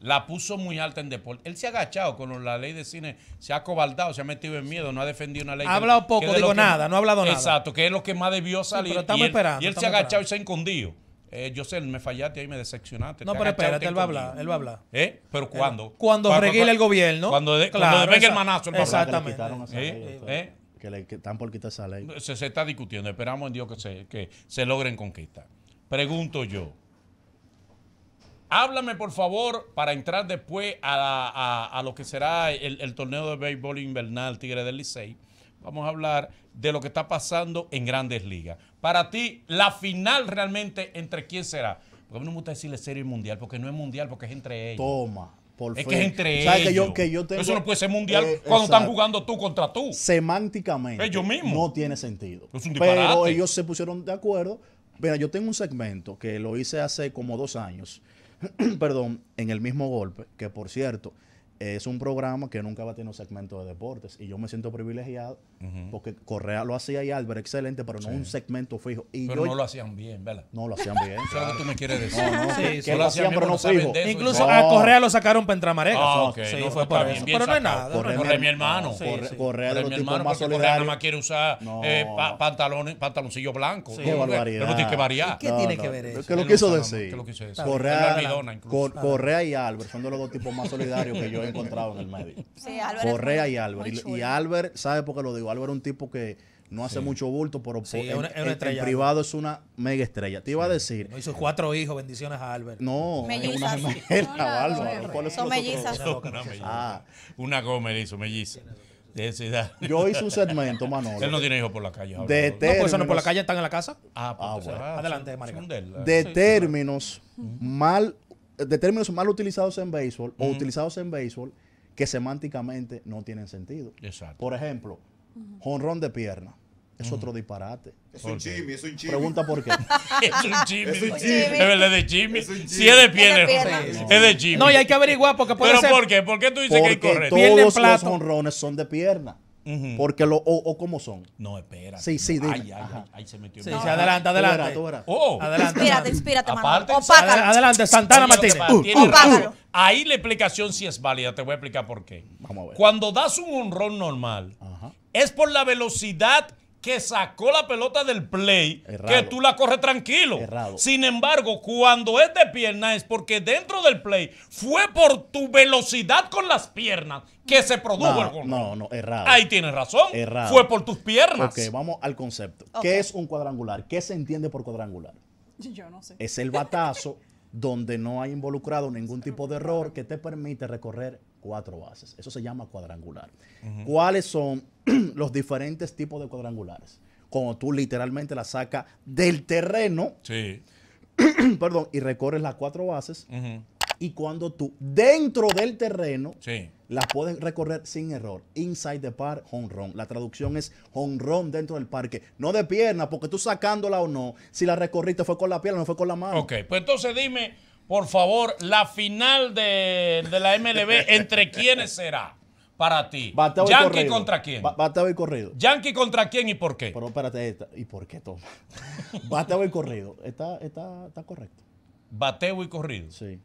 la puso muy alta en deporte. Él se ha agachado con la ley de cine, se ha cobaltado, se ha metido en miedo, no ha defendido una ley. Ha hablado poco, digo nada, no ha hablado nada. Exacto, que es lo que más debió salir. pero estamos y él, esperando. Y él se ha agachado y se ha escondido. Eh, yo sé, me fallaste ahí, me decepcionaste. No, pero espérate, él va a hablar, él va a hablar. ¿Eh? ¿Pero eh, cuándo? Cuando, cuando regule el gobierno. Cuando, de, cuando venga el manazo. El exactamente. Que le están ¿Eh? por quitar esa ley. Se, está discutiendo, esperamos en Dios que se, que se logren conquistar. Pregunto yo. Háblame, por favor, para entrar después a, lo que será el, torneo de béisbol invernal Tigre del Licey. Vamos a hablar de lo que está pasando en grandes ligas. Para ti, la final realmente, ¿entre quién será? Porque a mí no me gusta decirle serie mundial, porque no es mundial, porque es entre ellos. Toma. Por es que es entre ellos. Que yo, que yo Eso no puede ser mundial eh, cuando están jugando tú contra tú. Semánticamente. Ellos mismo. No tiene sentido. Pero ellos se pusieron de acuerdo. Mira, yo tengo un segmento que lo hice hace como dos años [clears throat] perdón, en el mismo golpe, que por cierto, es un programa que nunca va a tener un segmento de deportes. Y yo me siento privilegiado porque Correa lo hacía y Álvaro, excelente, pero no un segmento fijo. Y pero yo, no lo hacían bien, ¿verdad? No lo hacían bien. [laughs] lo que me quieres decir. No, no, sí, que, lo hacían, pero no Incluso a Correa lo sacaron para entrar a ah, no fue para bien, pero no es nada. Correa, mi hermano. Correa, es mi hermano, más solidario. Correa nada más quiere usar eh, pantalones, pantaloncillos blancos. Qué Pero tiene que variar. ¿Qué tiene que ver eso? ¿Qué lo quiso decir? Correa y Álvaro son de los dos tipos más solidarios que yo he encontrado en el medio. [laughs] Sí, Correa y Albert. Y, Albert, ¿sabe por qué lo digo? Albert es un tipo que no hace mucho bulto, pero en, privado es una mega estrella. Te iba a decir. No, hizo sus cuatro hijos, bendiciones a Albert No, Es una gemela, son, mellizas. Ah. Una goma hizo, melliza. Yo hice un segmento, Manolo. Él no tiene hijos por la calle. Pues por la calle están en la casa. Ah, pues, ah, pues, ah Adelante, Marica. De términos mal de términos mal utilizados en béisbol o utilizados en béisbol que semánticamente no tienen sentido. Exacto. Por ejemplo, jonrón de pierna. Es otro disparate. Es un chimi, es un Pregunta por qué. [laughs] es un chimi. Es un Es verdad, de chimi. Si es de pierna. es de chimi. No, y hay que averiguar porque puede ser. ¿Pero por qué? ¿Por qué tú dices que es correcto? Todos los jonrones son de pierna porque lo, o, cómo son. No, espera. Sí, sí, dime. Ay, se metió. Sí, sí, oh. adelante, adelante. Oh, adelante. Inspírate, inspírate, Aparte, Opácalo. Adelante, Santana Martínez. Uh, uh, Ahí la explicación sí es válida, te voy a explicar por qué. Vamos a ver. Cuando das un honrón normal, es por la velocidad que sacó la pelota del play, que tú la corres tranquilo. Sin embargo, cuando es de pierna es porque dentro del play fue por tu velocidad con las piernas que se produjo el gol. No, no, errado. Ahí tienes razón. Fue por tus piernas. Ok, vamos al concepto. ¿Qué es un cuadrangular? ¿Qué se entiende por cuadrangular? Yo no sé. Es el batazo [laughs] donde no hay involucrado ningún tipo de error que te permite recorrer cuatro bases. Eso se llama cuadrangular. ¿Cuáles son [clears throat] los diferentes tipos de cuadrangulares? Cuando tú literalmente la sacas del terreno, sí. [clears throat] perdón, y recorres las cuatro bases, y cuando tú dentro del terreno sí. las puedes recorrer sin error. Inside the park, home La traducción es honrón dentro del parque. No de pierna, porque tú sacándola o no, si la recorriste fue con la pierna, no fue con la mano. Ok, pues entonces dime por favor, la final de, la MLB, [laughs] ¿entre quiénes será? Para ti. Bateo Yankee contra quién? bateo y corrido. Yankee contra quién y por qué. Pero espérate, ¿y por qué toma? [laughs] bateo y corrido. está, está correcto. Bateo y corrido. Sí.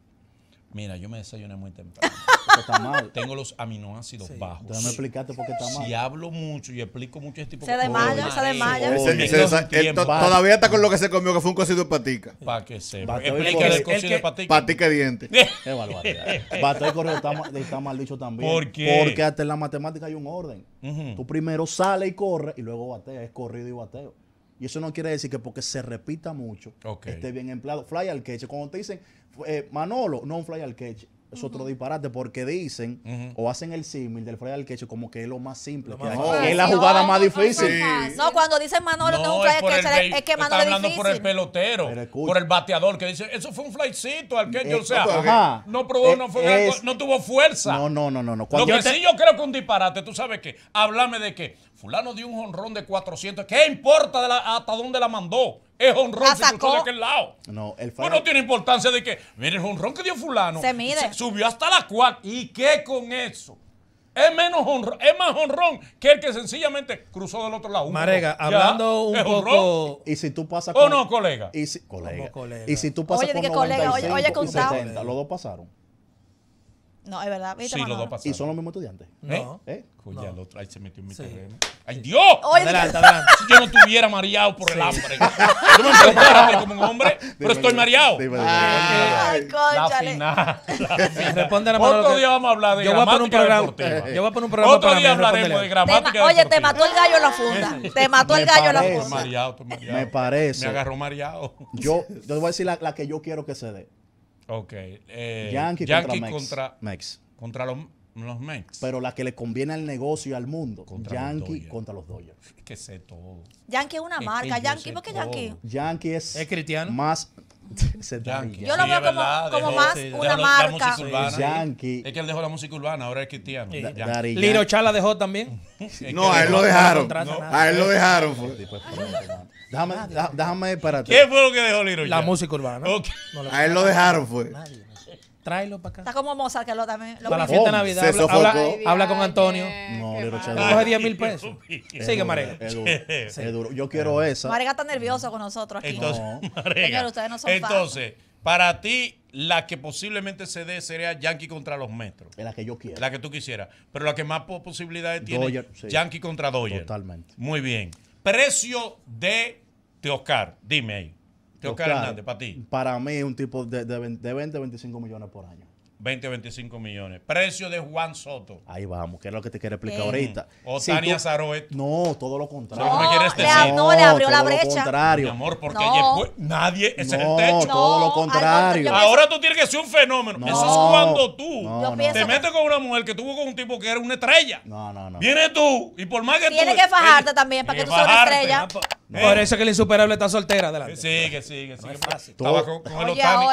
Mira, yo me desayuné muy temprano. está mal. Tengo los aminoácidos bajos. Déjame explicarte por qué está mal. Si hablo mucho y explico mucho este tipo de cosas. Se desmaya, se desmaya. Todavía está con lo que se comió, que fue un cocido de patica. Para que se? ¿Explica el cocido de patica. Patica de diente. Qué barbaridad. corrido está, está mal dicho también. ¿Por qué? Porque hasta en la matemática hay un orden. Tú primero sales y corres y luego bateas. Es corrido y bateo. Y eso no quiere decir que porque se repita mucho esté bien empleado. Fly al catch. Cuando te dicen eh, Manolo, no un fly al catch es otro disparate porque dicen o hacen el símil del fray al quecho como que es lo más simple, que es la jugada más difícil. No, cuando dicen Manolo no, es un es que Manolo está hablando difícil. por el pelotero, por el bateador que dice, eso fue un flycito al quecho, eh, o sea, no probó, eh, no, no tuvo fuerza. No, no, no, no. no. lo que sí yo creo que un disparate, tú sabes qué, háblame de que fulano dio un jonrón de 400, ¿qué importa de la, hasta dónde la mandó? es honrón se cruzó de aquel lado. No, el Pues no tiene importancia de que, mire, el honrón que dio fulano. Se mide. Se subió hasta la cuarta. ¿Y qué con eso? Es menos honrón, es más honrón que el que sencillamente cruzó del otro lado. Marega, hablando un poco. Honrón. Y si tú pasas con. O no, colega. Y si, colega. Y si tú pasas oye, con. Oye, colega, oye, oye, los dos pasaron. No, es verdad. Sí, los dos pasaron. ¿Y son los mismos estudiantes? ¿Eh? No. ¿Eh? el otro, ahí se metió en mi Sí. terreno. ¡Ay, Dios! Adelante, adelante. Si yo no estuviera mareado por el hambre. Yo me puedo como un hombre, [laughs] pero estoy mareado. Dime, dime. ay, La cónchale. la Responde la Otro día vamos a hablar de Yo voy a poner un programa. Yo voy a poner un programa Otro para día hablaremos de oye, te mató el gallo en la funda. Te mató el gallo en la funda. Me parece. Me agarró mareado. Yo, yo te voy a decir la que yo quiero que se dé. Ok. Eh, Yankee, contra, contra Mex. Contra los, los Mex. Pero la que le conviene al negocio y al mundo. Contra Yankee contra los Dodgers. Es que sé todo. Yankee es una marca. Yankee, ¿por qué Yankee? Yankee es. Es cristiano. Más. [laughs] Yo lo veo como, como más una marca. Sí, Es que él dejó la música urbana, ahora es cristiano. Liro Chala dejó también. [laughs] no, a él lo dejaron. a él lo dejaron. Déjame, déjame, para ti ¿Qué fue lo que dejó Liro? La música urbana. a él lo dejaron, fue. Tráelo para acá. Está como Mozart, que lo también. Lo para la fiesta de Navidad. habla, con Antonio. No, Liro No Coge 10 mil pesos. Sigue, Marega. Es duro. Yo quiero eh. esa. Marega está nervioso con nosotros aquí. Entonces, no. ustedes no son Entonces, para ti, la que posiblemente se dé sería Yankee contra los Metros. La que yo quiero. La que tú quisieras. Pero la que más posibilidades tiene, Yankee contra Doyle Totalmente. Muy bien precio de Teoscar. Dime ahí. Teoscar, Hernández, para ti. Para mí es un tipo de, de 20, 25 millones por año. 20 25 millones. Precio de Juan Soto. Ahí vamos, que es lo que te quiero explicar eh. ahorita. O Tania Zaroet. No, todo lo contrario. No, no, no le abrió la brecha. Todo lo contrario. Mi amor, porque nadie, es el techo. todo lo contrario. Ahora tú tienes que ser un fenómeno. Eso es cuando tú te metes con una mujer que tuvo con un tipo que era una estrella. No, no, no. Viene tú y por más que tú... Tienes que fajarte también para que, eh, tú seas una estrella. Ah, pues, no. Por eso que el insuperable está soltera, de la sí, que sí, que sí. Estaba con, el Otani,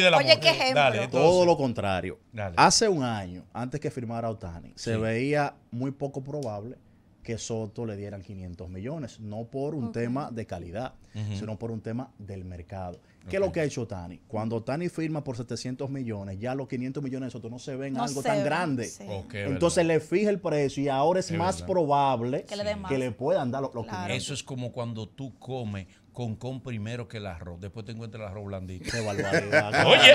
de la Oye, qué ejemplo. Dale, todo lo contrario. Hace un año, antes que firmara Otani, se veía muy poco probable que Soto le dieran 500 millones, no por un tema de calidad, sino por un tema del mercado. ¿Qué es lo que ha hecho Otani? Cuando Otani firma por 700 millones, ya los 500 millones de Soto no se ven algo tan grande. Entonces le fija el precio y ahora es, más probable que, le, puedan dar los, Eso es como cuando tú comes con con primero que el arroz. Después te encuentras el arroz blandito. barbaridad. Oye,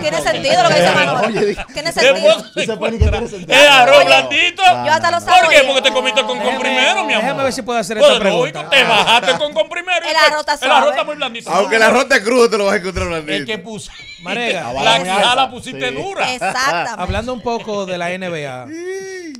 Tiene sentido lo que dice eh, Manuel. Oye, tiene sentido. El arroz blandito. Yo hasta lo sabía. ¿Por qué? Porque te comiste con con primero, mi amor. Déjame ver si puedo hacer esta pregunta. Te bajaste con con primero. El arroz está El arroz muy blandito. Aunque el arroz esté crudo, te lo vas a encontrar blandito. El que puso, Marega. La quijada ah, la pusiste dura. Exactamente. Hablando un poco de la NBA.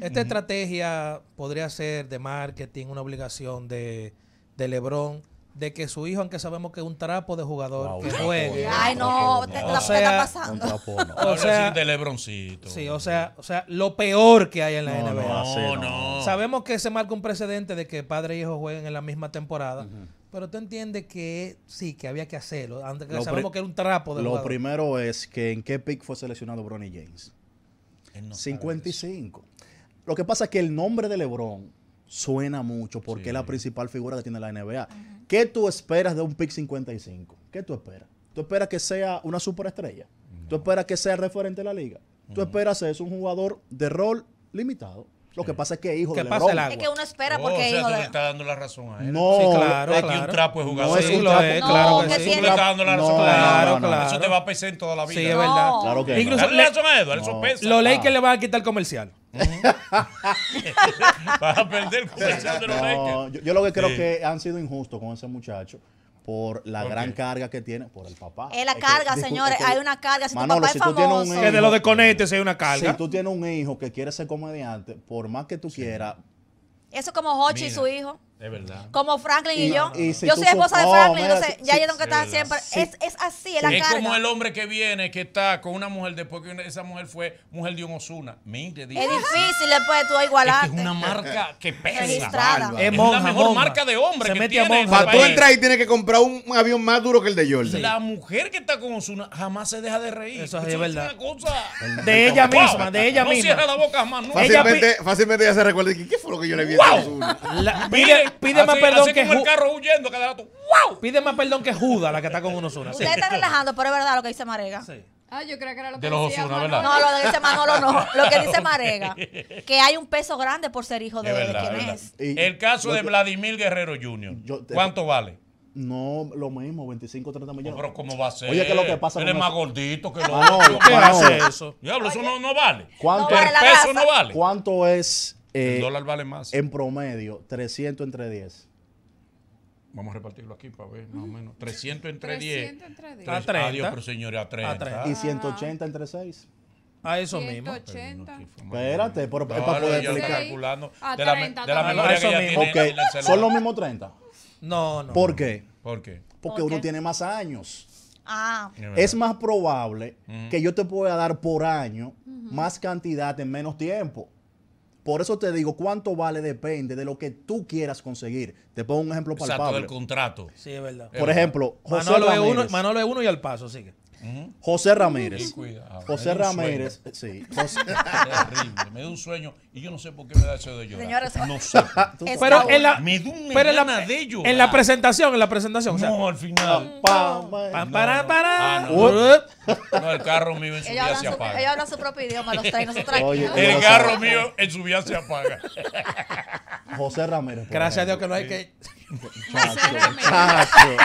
[laughs] Esta estrategia podría ser de marketing, una obligación de LeBron de que su hijo, aunque sabemos que es un trapo de jugador, que juegue. Ay, no, te, o sea, está pasando. [laughs] O sea, de Lebroncito. Sí, o sea, lo peor que hay en la NBA. Sabemos que se marca un precedente de que padre y e hijo jueguen en la misma temporada. Pero tú entiendes que sí, que había que hacerlo. Antes que sabemos que era un trapo de Lo primero es que en qué pick fue seleccionado Bronny James. 55. Lo que pasa es que el nombre de LeBron suena mucho porque es la principal figura que tiene la NBA. ¿Qué tú esperas de un pick 55? ¿Qué tú esperas? ¿Tú esperas que sea una superestrella? ¿Tú esperas que sea referente de la liga? ¿Tú esperas que esperas es un jugador de rol limitado? Lo que pasa es que hijo de pasa Es que uno espera oh, porque hijo le dando la razón a él. No, sí, claro, es que un trapo es jugador. No es un No, claro que sí. le está dando la razón claro, claro. Eso te va a pesar en toda la vida. Sí, es verdad. Claro que Incluso, le... la razón a Eduardo, le van a quitar el comercial. Vas a perder yo, lo que creo que han sido injustos con ese muchacho por la gran carga que tiene por el papá. Es la carga, señores. hay una carga. Si tu papá es famoso. que de lo desconectes hay una carga. Si tú tienes un hijo que quiere ser comediante, por más que tú quieras. Eso como Hochi y su hijo de verdad. Como Franklin y, yo. yo soy esposa de Franklin, oh, entonces ya sí, que está siempre. Es, es, así, es Es como el hombre que viene, que está con una mujer después que esa mujer fue mujer de un Osuna. Es difícil después tú igualarte. Es, es una marca que pesa. Es, la mejor marca de hombre para que tiene. tú entrar y tienes que comprar un avión más duro que el de Jordan. La mujer que está con Osuna jamás se deja de reír. Eso es, verdad. Una cosa de ella misma, de ella misma. No cierra la boca más Fácilmente ya se recuerda. ¿Qué fue lo que yo le vi a Osuna? Mire pide más perdón que como el carro huyendo ¡Wow! Pide más perdón que Judas, la que está con unos Usted está relajando, pero es verdad lo que dice Marega. Sí. Ah, yo creo que era lo que de los decía No, lo que dice Manolo no. Lo que dice Marega. [laughs] Que hay un peso grande por ser hijo de, de es? el caso de Vladimir Guerrero Jr. ¿Cuánto vale? No, lo mismo, 25, 30 millones. pero ¿cómo va a ser? Oye, ¿qué es lo que pasa? Él es más gordito que los ah, otros. ¿Qué hace eso? Diablo, eso no, no vale. ¿Cuánto? No el peso no vale. ¿Cuánto es el eh, dólar vale más. En promedio, 300 entre 10. Vamos a repartirlo aquí para ver, más o menos. 300 entre 300 10. Entre 10. A 30. Adiós, pero a 30. A 30. Y 180 entre 6. A eso mismo. 180. mismo. Espérate, pero es para poder explicar. de la, menor que ella tiene ¿Son los mismos 30? No, no. ¿Por qué? ¿Por qué? Porque uno tiene más años. Ah. Es más probable que yo te pueda dar por año más cantidad en menos tiempo. Por eso te digo, cuánto vale depende de lo que tú quieras conseguir. Te pongo un ejemplo palpable. Exacto, el contrato. Sí, es verdad. Por ejemplo, José Ramírez. Es uno, Manolo uno y al paso, sigue. José Ramírez. José Ramírez, sí. José... Terrible. [laughs] Me da un sueño y yo no sé por qué me da eso de llorar. Señores. no sé. [laughs] pero en la, me da pero en la, de En la presentación, en la presentación. No, o sea, al final. Ah, Pam, para, para. Ah, no, el carro mío en su vida se apaga. Ella habla su propio idioma, los tres, nosotros El carro mío en su vida se apaga. José Ramírez. Gracias a Dios que no hay que... Chacho, chacho.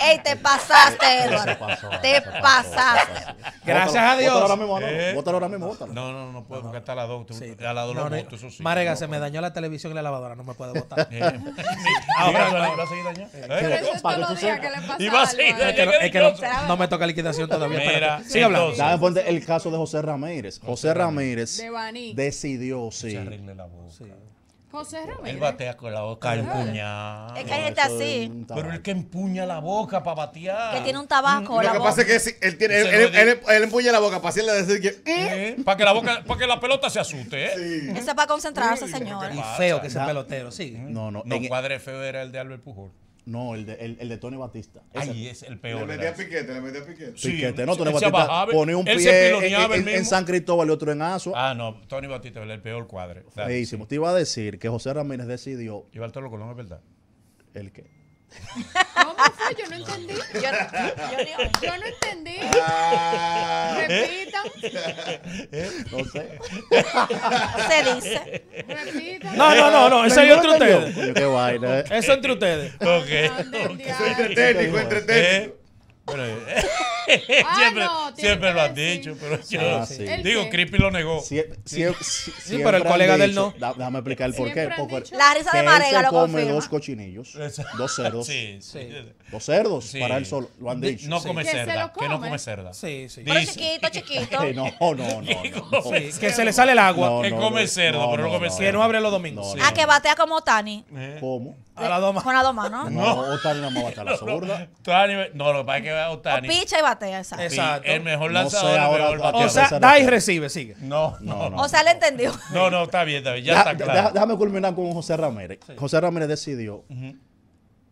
Ey, te pasaste, Eduardo. te pasaste. Gracias a Dios. Eh. Bótalo ahora mismo, no, bótalo ahora mismo, No, no, no puedo, porque está a la dos. A la dos no, eso sí. Marega, se me dañó la televisión y la lavadora, no me puedo votar. [laughs] Ahora no. voy eh. a seguir dañando. Y va a Es que No me toca liquidación todavía. Mira, sigue hablando. Dame ponte el caso de José Ramírez. José Ramírez decidió, sí. Se la boca. José Ramírez. Él batea con la boca empuñada. Es que él está así. Pero él que empuña la boca para batear. Que tiene un tabaco. Lo que pasa es que él, tiene, él, empuña la boca para hacerle decir que. Eh". Eh, para que la que la pelota se asuste. ¿eh? Eso es para concentrarse, señor. Y feo que el pelotero, sí. No, no. No, padre e- feo era el de Albert Pujol. No, el de, el, de Tony Batista. ahí Ay, es el peor. Le metía piquete, le metía piquete. Sí, piquete, no, Tony Batista pone un pie en, San Cristóbal y otro en Aso. Ah, no, Tony Batista el peor cuadre. Feísimo. Te iba a decir que José Ramírez decidió. Y Bartolo Colón, es verdad. ¿El qué? ¿Cómo fue? Yo no entendí. [laughs] Yo, yo, yo no entendí. Ah, Repitan. ¿Eh? No sé. [laughs] Se dice. Repitan. No, no, no, no. Eso es entre ustedes. Qué ¿no? Eso entre ustedes. Ok. okay. Entretenido, entretenido. Ah, eh, [laughs] siempre, lo han dicho, pero ah, yo digo, Creepy lo negó. sí, pero el colega del no. déjame explicar el porqué. La risa de Marega lo confirma. come dos cochinillos, dos cerdos. sí, sí. Dos cerdos para él solo, lo han dicho. No come cerda, que no come cerda. Sí, sí. Pero chiquito, chiquito. [laughs] no, no, no. no, [laughs] que se le sale el agua. que come cerdo, pero no come cerdo. Que no abre los domingos. Ah, que batea como Tani. Eh. ¿Cómo? A la doma. Con la doma, ¿no? No, Tani no me la sorda. No, lo que pasa es que o picha y batea, exacto. El mejor lanzador, mejor O sea, da y recibe, sigue. No, no, no. O sea, le entendió. No, no, está bien, está Ya está claro. Déjame culminar con José Ramírez. José Ramírez decidió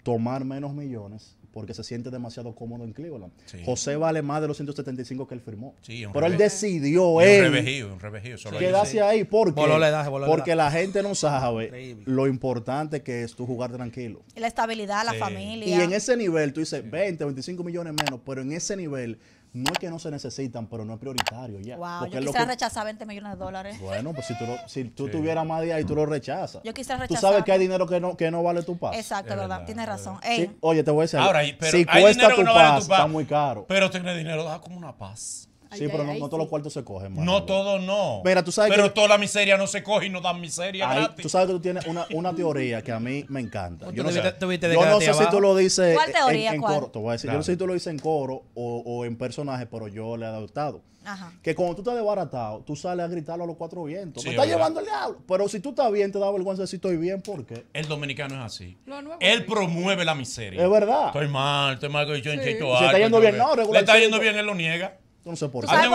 tomar menos millones porque se siente demasiado cómodo en Cleveland. José vale más de los 175 que él firmó. pero él decidió él un revejío, un quedarse ahí porque, porque la gente no sabe lo importante que es tú jugar tranquilo. Y la estabilidad, la familia. Y en ese nivel tú dices 20, 25 millones menos, pero en ese nivel no es que no se necesitan, pero no es prioritario ya. Wow, Porque yo quisiera rechazar 20 millones de dólares. Bueno, pues si tú, lo, si tú tuvieras más de ahí, tú lo rechazas. Yo quisiera rechazar. Tú sabes que hay dinero que no, que no vale tu paz. Exacto, es verdad, Tienes razón. Ey. oye, te voy a decir. Ahora, si cuesta tu, no tu paz, está muy caro. Pero tener dinero da como una paz. Sí, pero no, todos los cuartos se cogen, No todos, no. sabes pero toda la miseria no se coge y no da miseria gratis. Tú sabes que tú tienes una, teoría que a mí me encanta. Yo no, sé, si tú lo dices en, coro. Yo no sé si tú lo dices en coro o, en personaje, pero yo le he adoptado. Que cuando tú estás desbaratado, tú sales a gritarlo a los cuatro vientos. me está llevando el diablo. Pero si tú estás bien, te da vergüenza si estoy bien, ¿por qué? El dominicano es así. Él promueve la miseria. Es verdad. Estoy mal, estoy mal. Yo, está yendo bien, no, Le está yendo bien, él lo niega. No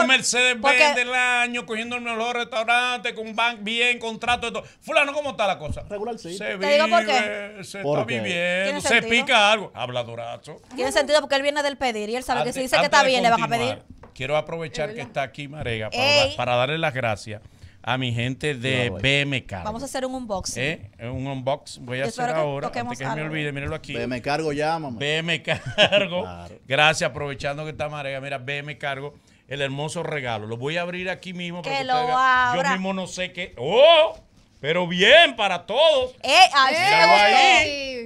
un Mercedes Benz del año, cogiendo el mejor restaurante, con un bank bien, contrato y todo. Fulano, ¿cómo está la cosa? Regular, Se vive, digo por qué? se está viviendo, se pica algo. Habla durazo. Tiene sentido porque él viene del pedir y él sabe que si dice que está bien, le van a pedir. Quiero aprovechar que está aquí Marega para darle las gracias a mi gente de BM Cargo. Vamos a hacer un unboxing. ¿Eh? Un unboxing. voy a hacer ahora, que antes que me olvide, mírenlo aquí. BM Cargo, mamá. BM Cargo. Gracias, aprovechando que está marea. Mira, BM Cargo, el hermoso regalo. Lo voy a abrir aquí mismo. Que lo abra. Yo mismo no sé qué. ¡Oh! Pero bien para todos. Eh, ay,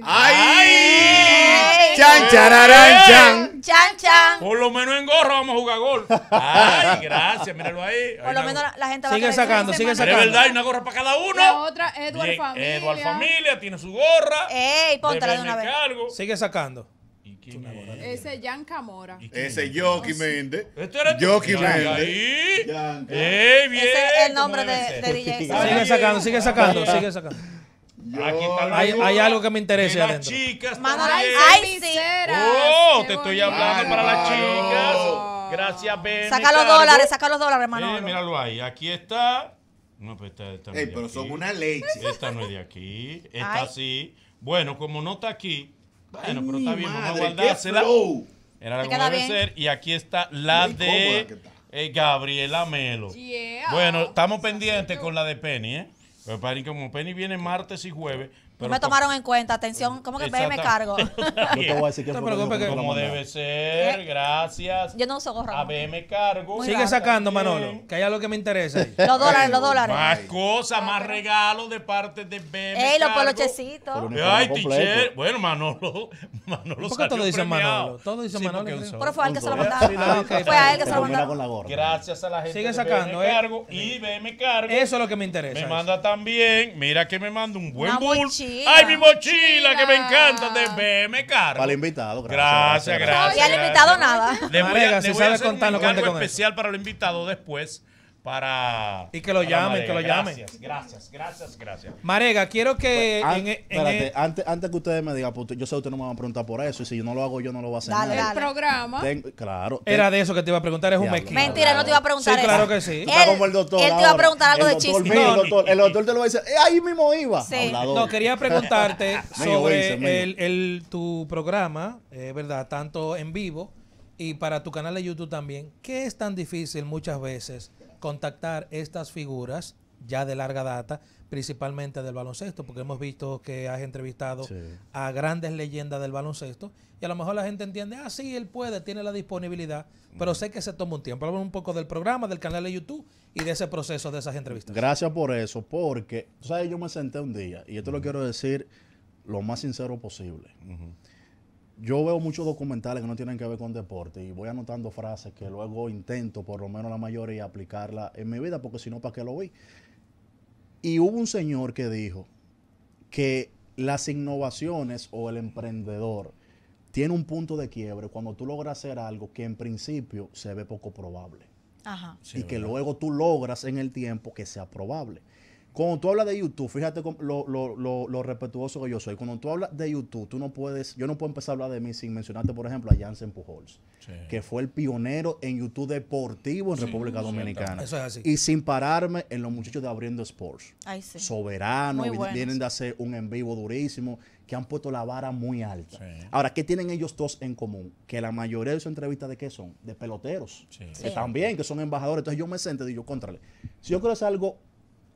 ahí. ¡Ay! ¡Chan, chararán, chan! ¡Chan, chan! Por lo menos en gorra vamos a jugar gol. ¡Ay, gracias! Míralo ahí. Por lo menos la gente va a Sigue sacando, sigue sacando. De verdad, hay una gorra para cada uno. La otra, Eduard Familia. Eduard Familia tiene su gorra. ¡Ey, póntala de una vez! Sigue sacando. Eh, ese Jan Camora. Ese Yoki ah, Méndez. Este era Yoki Mende, ¡Eh, bien! Ese es el nombre de, de DJ. Sigue sacando, sigue sacando, sigue sacando. hay, algo que me interesa las chicas Ay, ay sí. Oh, te estoy hablando para las chicas. Gracias, Ben. Saca los dólares, saca los dólares, hermano. míralo ahí. Aquí está. No, pues esta, esta no Ey, pero son una leche. Esta no es de aquí. Esta sí. Bueno, como no está aquí, bueno, pero está bien, vamos a guardársela. Era la que debe ser. Y aquí está la de eh, Gabriela Melo. Bueno, estamos pendientes con la de Penny, ¿eh? Pero para como Penny viene martes y jueves, no me tomaron en cuenta, atención, ¿cómo que me cargo? Yo [laughs] te voy a decir no Como debe ser, eh, gracias. Yo no uso gorra. me cargo. Sigue sacando, Manolo, que haya lo que me interesa. los dólares, los dólares. Más cosas, más regalos de parte de BM Ey, los polochecitos. Ay, Tiché. Bueno, Manolo, [laughs] Manolo ¿Por qué todo dice Manolo? Todo dice Manolo. Pero fue a él que se lo mandaron. Fue a él que se lo mandaron. Gracias a la gente Sigue sacando, ¿eh? y BM cargo. Eso es lo que me interesa. Me manda también, mira que me manda un buen pulso. Ay, mi mochila, que me encanta. De BM Cargo. Para el invitado, gracias. Gracias, gracias. Y al invitado nada. Después voy a, le voy a contar algo especial para el invitado después para. Y que lo llamen, que lo llamen. Gracias, gracias, gracias, gracias. Marega, quiero que. Pues, e- espérate, e- antes, antes que ustedes me digan, pues, yo sé que ustedes no me van a preguntar por eso, y si yo no lo hago, yo no lo voy a hacer. Dale, el programa. claro. Era de eso que te iba a preguntar, es un mequino. Mentira, no te iba a preguntar sí, claro que sí. Él, como el doctor. Él te iba a preguntar algo de chiste. no, el, doctor, el, doctor, te lo va a decir, eh, ahí mismo iba. Sí. No, quería preguntarte [laughs] sobre el, el, tu programa, eh, ¿verdad? Tanto en vivo y para tu canal de YouTube también. ¿Qué es tan difícil muchas veces? contactar estas figuras ya de larga data, principalmente del baloncesto, porque hemos visto que has entrevistado a grandes leyendas del baloncesto y a lo mejor la gente entiende, ah, sí, él puede, tiene la disponibilidad, pero mm. sé que se toma un tiempo. Hablamos un poco del programa, del canal de YouTube y de ese proceso de esas entrevistas. Gracias por eso, porque, ¿sabes? Yo me senté un día y esto lo quiero decir lo más sincero posible yo veo muchos documentales que no tienen que ver con deporte y voy anotando frases que luego intento, por lo menos la mayoría, aplicarla en mi vida, porque si no, ¿para qué lo vi? Y hubo un señor que dijo que las innovaciones o el emprendedor tiene un punto de quiebre cuando tú logras hacer algo que en principio se ve poco probable. Ajá. y que luego tú logras en el tiempo que sea probable. Cuando tú hablas de YouTube, fíjate lo, respetuoso que yo soy. Cuando tú hablas de YouTube, tú no puedes, yo no puedo empezar a hablar de mí sin mencionarte, por ejemplo, a Jansen Pujols, que fue el pionero en YouTube deportivo en República Dominicana. Eso es así. Y sin pararme en los muchachos de Abriendo Sports. Ay, vienen de hacer un en vivo durísimo, que han puesto la vara muy alta. Ahora, ¿qué tienen ellos dos en común? Que la mayoría de sus entrevistas de qué son? De peloteros. Que también, que son embajadores. Entonces yo me siento y yo, contrale. Si yo que es algo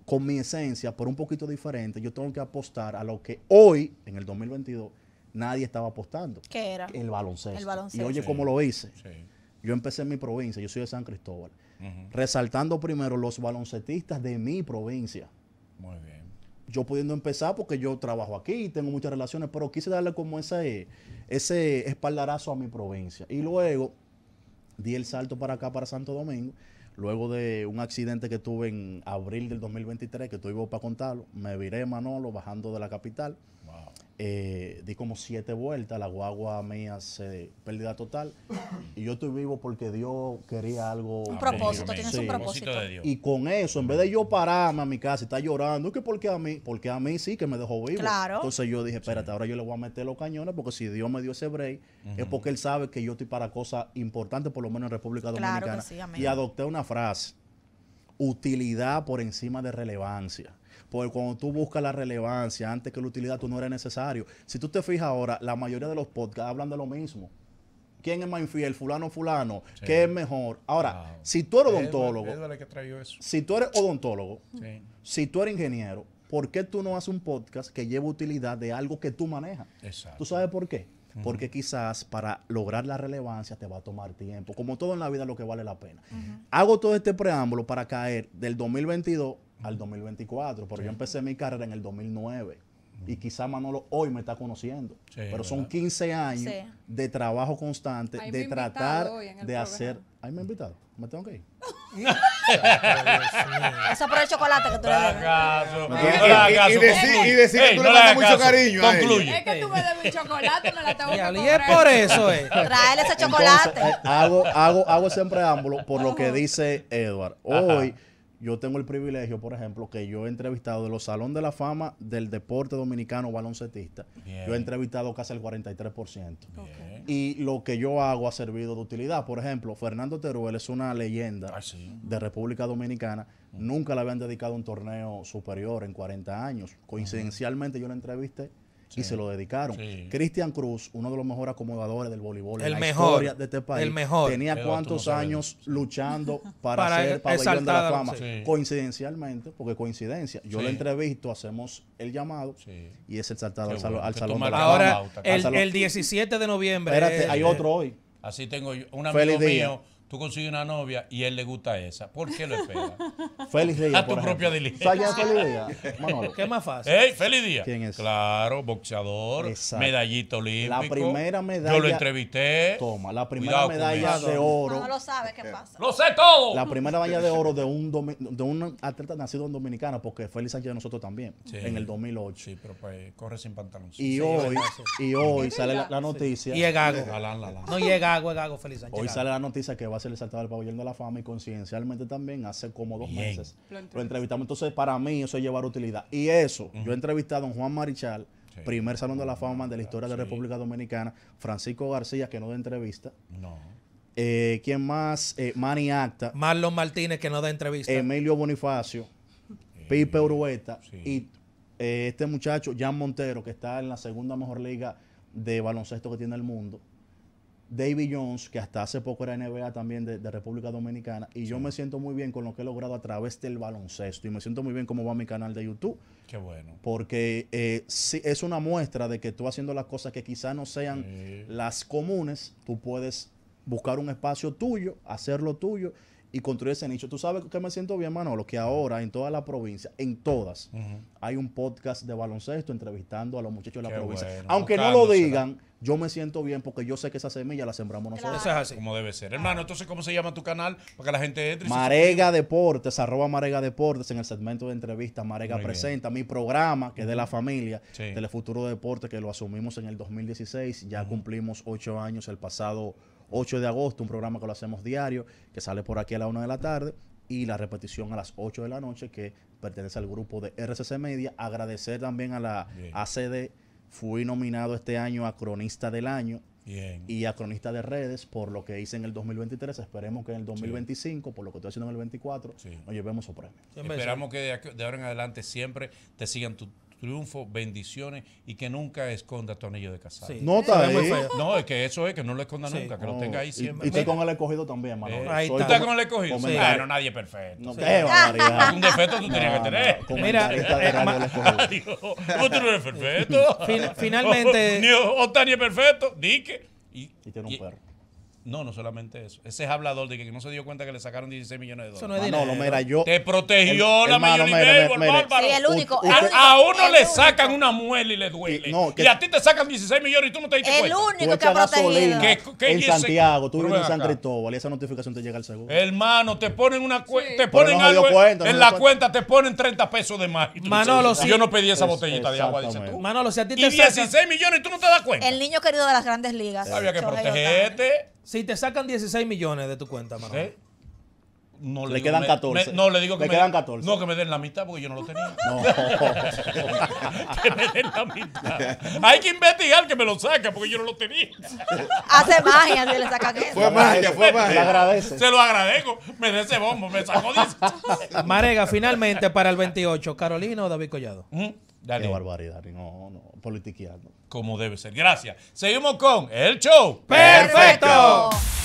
con mi esencia, por un poquito diferente, yo tengo que apostar a lo que hoy, en el 2022, nadie estaba apostando. ¿Qué era? El baloncesto. Y oye, ¿cómo lo hice? Yo empecé en mi provincia, yo soy de San Cristóbal, resaltando primero los baloncetistas de mi provincia. Muy bien. Yo pudiendo empezar porque yo trabajo aquí, tengo muchas relaciones, pero quise darle como ese, ese espaldarazo a mi provincia. Y luego di el salto para acá, para Santo Domingo, Luego de un accidente que tuve en abril del 2023, que tú ibas para contarlo, me viré Manolo bajando de la capital eh, di como siete vueltas, la guagua mía se pérdida total. Y yo estoy vivo porque Dios quería algo. Un propósito, tiene propósito. Y con eso, en vez de yo pararme a mi casa y estar llorando, que porque a mí, porque a mí sí que me dejó vivo. Entonces yo dije, espérate, ahora yo le voy a meter los cañones porque si Dios me dio ese break, es porque Él sabe que yo estoy para cosas importantes, por lo menos en República Dominicana. y adopté una frase, utilidad por encima de relevancia. Porque cuando tú buscas la relevancia antes que la utilidad, tú no eres necesario. Si tú te fijas ahora, la mayoría de los podcasts hablan de lo mismo. ¿Quién es más infiel? Fulano, fulano. ¿Qué es mejor? Ahora, si tú eres odontólogo. Si tú eres odontólogo, si tú eres ingeniero, ¿por qué tú no haces un podcast que lleve utilidad de algo que tú manejas? Exacto. ¿Tú sabes por qué? porque quizás para lograr la relevancia te va a tomar tiempo, como todo en la vida lo que vale la pena. Hago todo este preámbulo para caer del 2022 al 2024, porque yo empecé mi carrera en el 2009 y mm. quizá Manolo hoy me está conociendo. pero son 15 años de trabajo constante, de tratar de hacer. Ahí me invitado, me tengo que ir. [laughs] Eso por el chocolate que tú le das. Y, decir, que tú le das mucho cariño. Eh. Es que tú me debes un chocolate, me la tengo que Y es por eso, eh. [laughs] Traerle ese chocolate. Eh, hago, hago, hago ese preámbulo por lo que dice Edward. Hoy. Yo tengo el privilegio, por ejemplo, que yo he entrevistado de los Salón de la Fama del deporte dominicano baloncetista. Yo he entrevistado casi el 43%. Y lo que yo hago ha servido de utilidad. Por ejemplo, Fernando Teruel es una leyenda ah, de República Dominicana. Mm. Nunca le habían dedicado un torneo superior en 40 años. Coincidencialmente yo le entrevisté y se lo dedicaron. Cristian Cruz, uno de los mejores acomodadores del voleibol el mejor, historia de este país, el mejor. tenía cuántos años luchando [laughs] para, ser pabellón de la fama. Coincidencialmente, porque coincidencia, yo lo entrevisto, hacemos el llamado y es el saltado al, salón de la Ahora, El, 17 de noviembre. Espérate, hay eh, otro hoy. Así tengo yo, un amigo mío tú consigues una novia y él le gusta esa. ¿Por qué lo espera? [laughs] Félix Díaz. A tu propia diligencia. ¿Qué más fácil? ¡Ey, Félix Díaz! ¿Quién es? Claro, boxeador, medallito olímpico. La primera medalla. Yo lo entrevisté. Toma, la primera medalla de oro. No lo sabe, ¿qué pasa? ¡Lo sé todo! La primera medalla de oro de un, de un atleta nacido en Dominicana, porque Félix Sánchez de nosotros también, en el 2008. Sí, pero pues corre sin pantalones. Y hoy, y hoy sale la, noticia. Y es Gago. No, llega es Gago, es Gago Félix Sánchez. Hoy sale la noticia que va le saltaba el pabellón de la fama y conciencialmente también hace como dos meses lo, entrevistamos. Entonces, para mí eso es llevar utilidad. Y eso, yo he entrevistado a Juan Marichal, primer salón de la fama de la historia de la República Dominicana, Francisco García, que no da entrevista. No. Eh, ¿Quién más? Eh, Manny Acta. Marlon Martínez, que no da entrevista. Emilio Bonifacio. Eh, Pipe Urueta. Y eh, este muchacho, Jan Montero, que está en la segunda mejor liga de baloncesto que tiene el mundo. David Jones, que hasta hace poco era NBA también de, República Dominicana, y yo me siento muy bien con lo que he logrado a través del baloncesto, y me siento muy bien cómo va mi canal de YouTube. Qué bueno. Porque eh, es una muestra de que tú haciendo las cosas que quizás no sean las comunes, tú puedes buscar un espacio tuyo, hacerlo tuyo, y construir ese nicho. Tú sabes que me siento bien, Manolo, que ahora en toda la provincia, en todas, hay un podcast de baloncesto entrevistando a los muchachos de la provincia. Aunque no lo digan, yo me siento bien porque yo sé que esa semilla la sembramos nosotros. Eso es así. Como debe ser. Hermano, entonces, ¿cómo se llama tu canal? Para que la gente entre. Marega Deportes, arroba Marega Deportes, en el segmento de entrevista, Marega Presenta, mi programa, que es de la familia, sí. Telefuturo Deporte, que lo asumimos en el 2016. Ya cumplimos ocho años el pasado 8 de agosto, un programa que lo hacemos diario, que sale por aquí a la una de la tarde y la repetición a las 8 de la noche, que pertenece al grupo de RCC Media. Agradecer también a la ACD Fui nominado este año a Cronista del Año y a Cronista de Redes por lo que hice en el 2023. Esperemos que en el 2025, por lo que estoy haciendo en el 24, nos llevemos su premio. Esperamos que de, ahora en adelante siempre te sigan tu, triunfo, bendiciones y que nunca esconda tu de casado. No está No, es que eso es, que no lo esconda nunca, que lo tenga ahí siempre. Y, y con el escogido también, Manolo. Eh, ahí está. con el escogido? Bueno, ah, nadie es perfecto. No, qué Un defecto tú tenías que tener. No, Mira, eh, [laughs] ¿Cómo tú no eres [laughs] perfecto? finalmente. o [laughs] Otani es perfecto, dique que. y tiene un perro. No, no solamente eso. Ese es hablador de que no se dio cuenta que le sacaron 16 millones de dólares. Eso no es dinero. Manolo, mira, yo, Te protegió la mayoría. millón y sí, el único, a, uno le sacan una muela y le duele. Y, a ti te sacan 16 millones y tú no te diste cuenta. El único que ha protegido. en Santiago, tú vives en San Cristóbal y esa notificación te llega al seguro. Hermano, te ponen una te ponen algo en la cuenta te ponen 30 pesos de más. Manolo, si yo no pedí esa botellita de agua, dices tú. Manolo, si a ti te sacan 16 millones y tú no te das cuenta. El niño querido de las grandes ligas. Sabía que protegerte. Si te sacan 16 millones de tu cuenta, María. ¿Eh? No le, quedan 14. no, le digo que me, quedan 14. No, que me den la mitad porque yo no lo tenía. [laughs] No. [laughs] que me den la mitad. Hay que investigar que me lo saca porque yo no lo tenía. [laughs] Hace magia si le saca eso. Fue magia, fue magia. Le agradece. Se lo agradezco. Me de ese bombo, me sacó 10. Marega, finalmente para el 28, Carolina o David Collado. Dale. Qué barbaridad. No, no, politiqueando. Como debe ser. Gracias. Seguimos con el show. ¡Perfecto! perfecto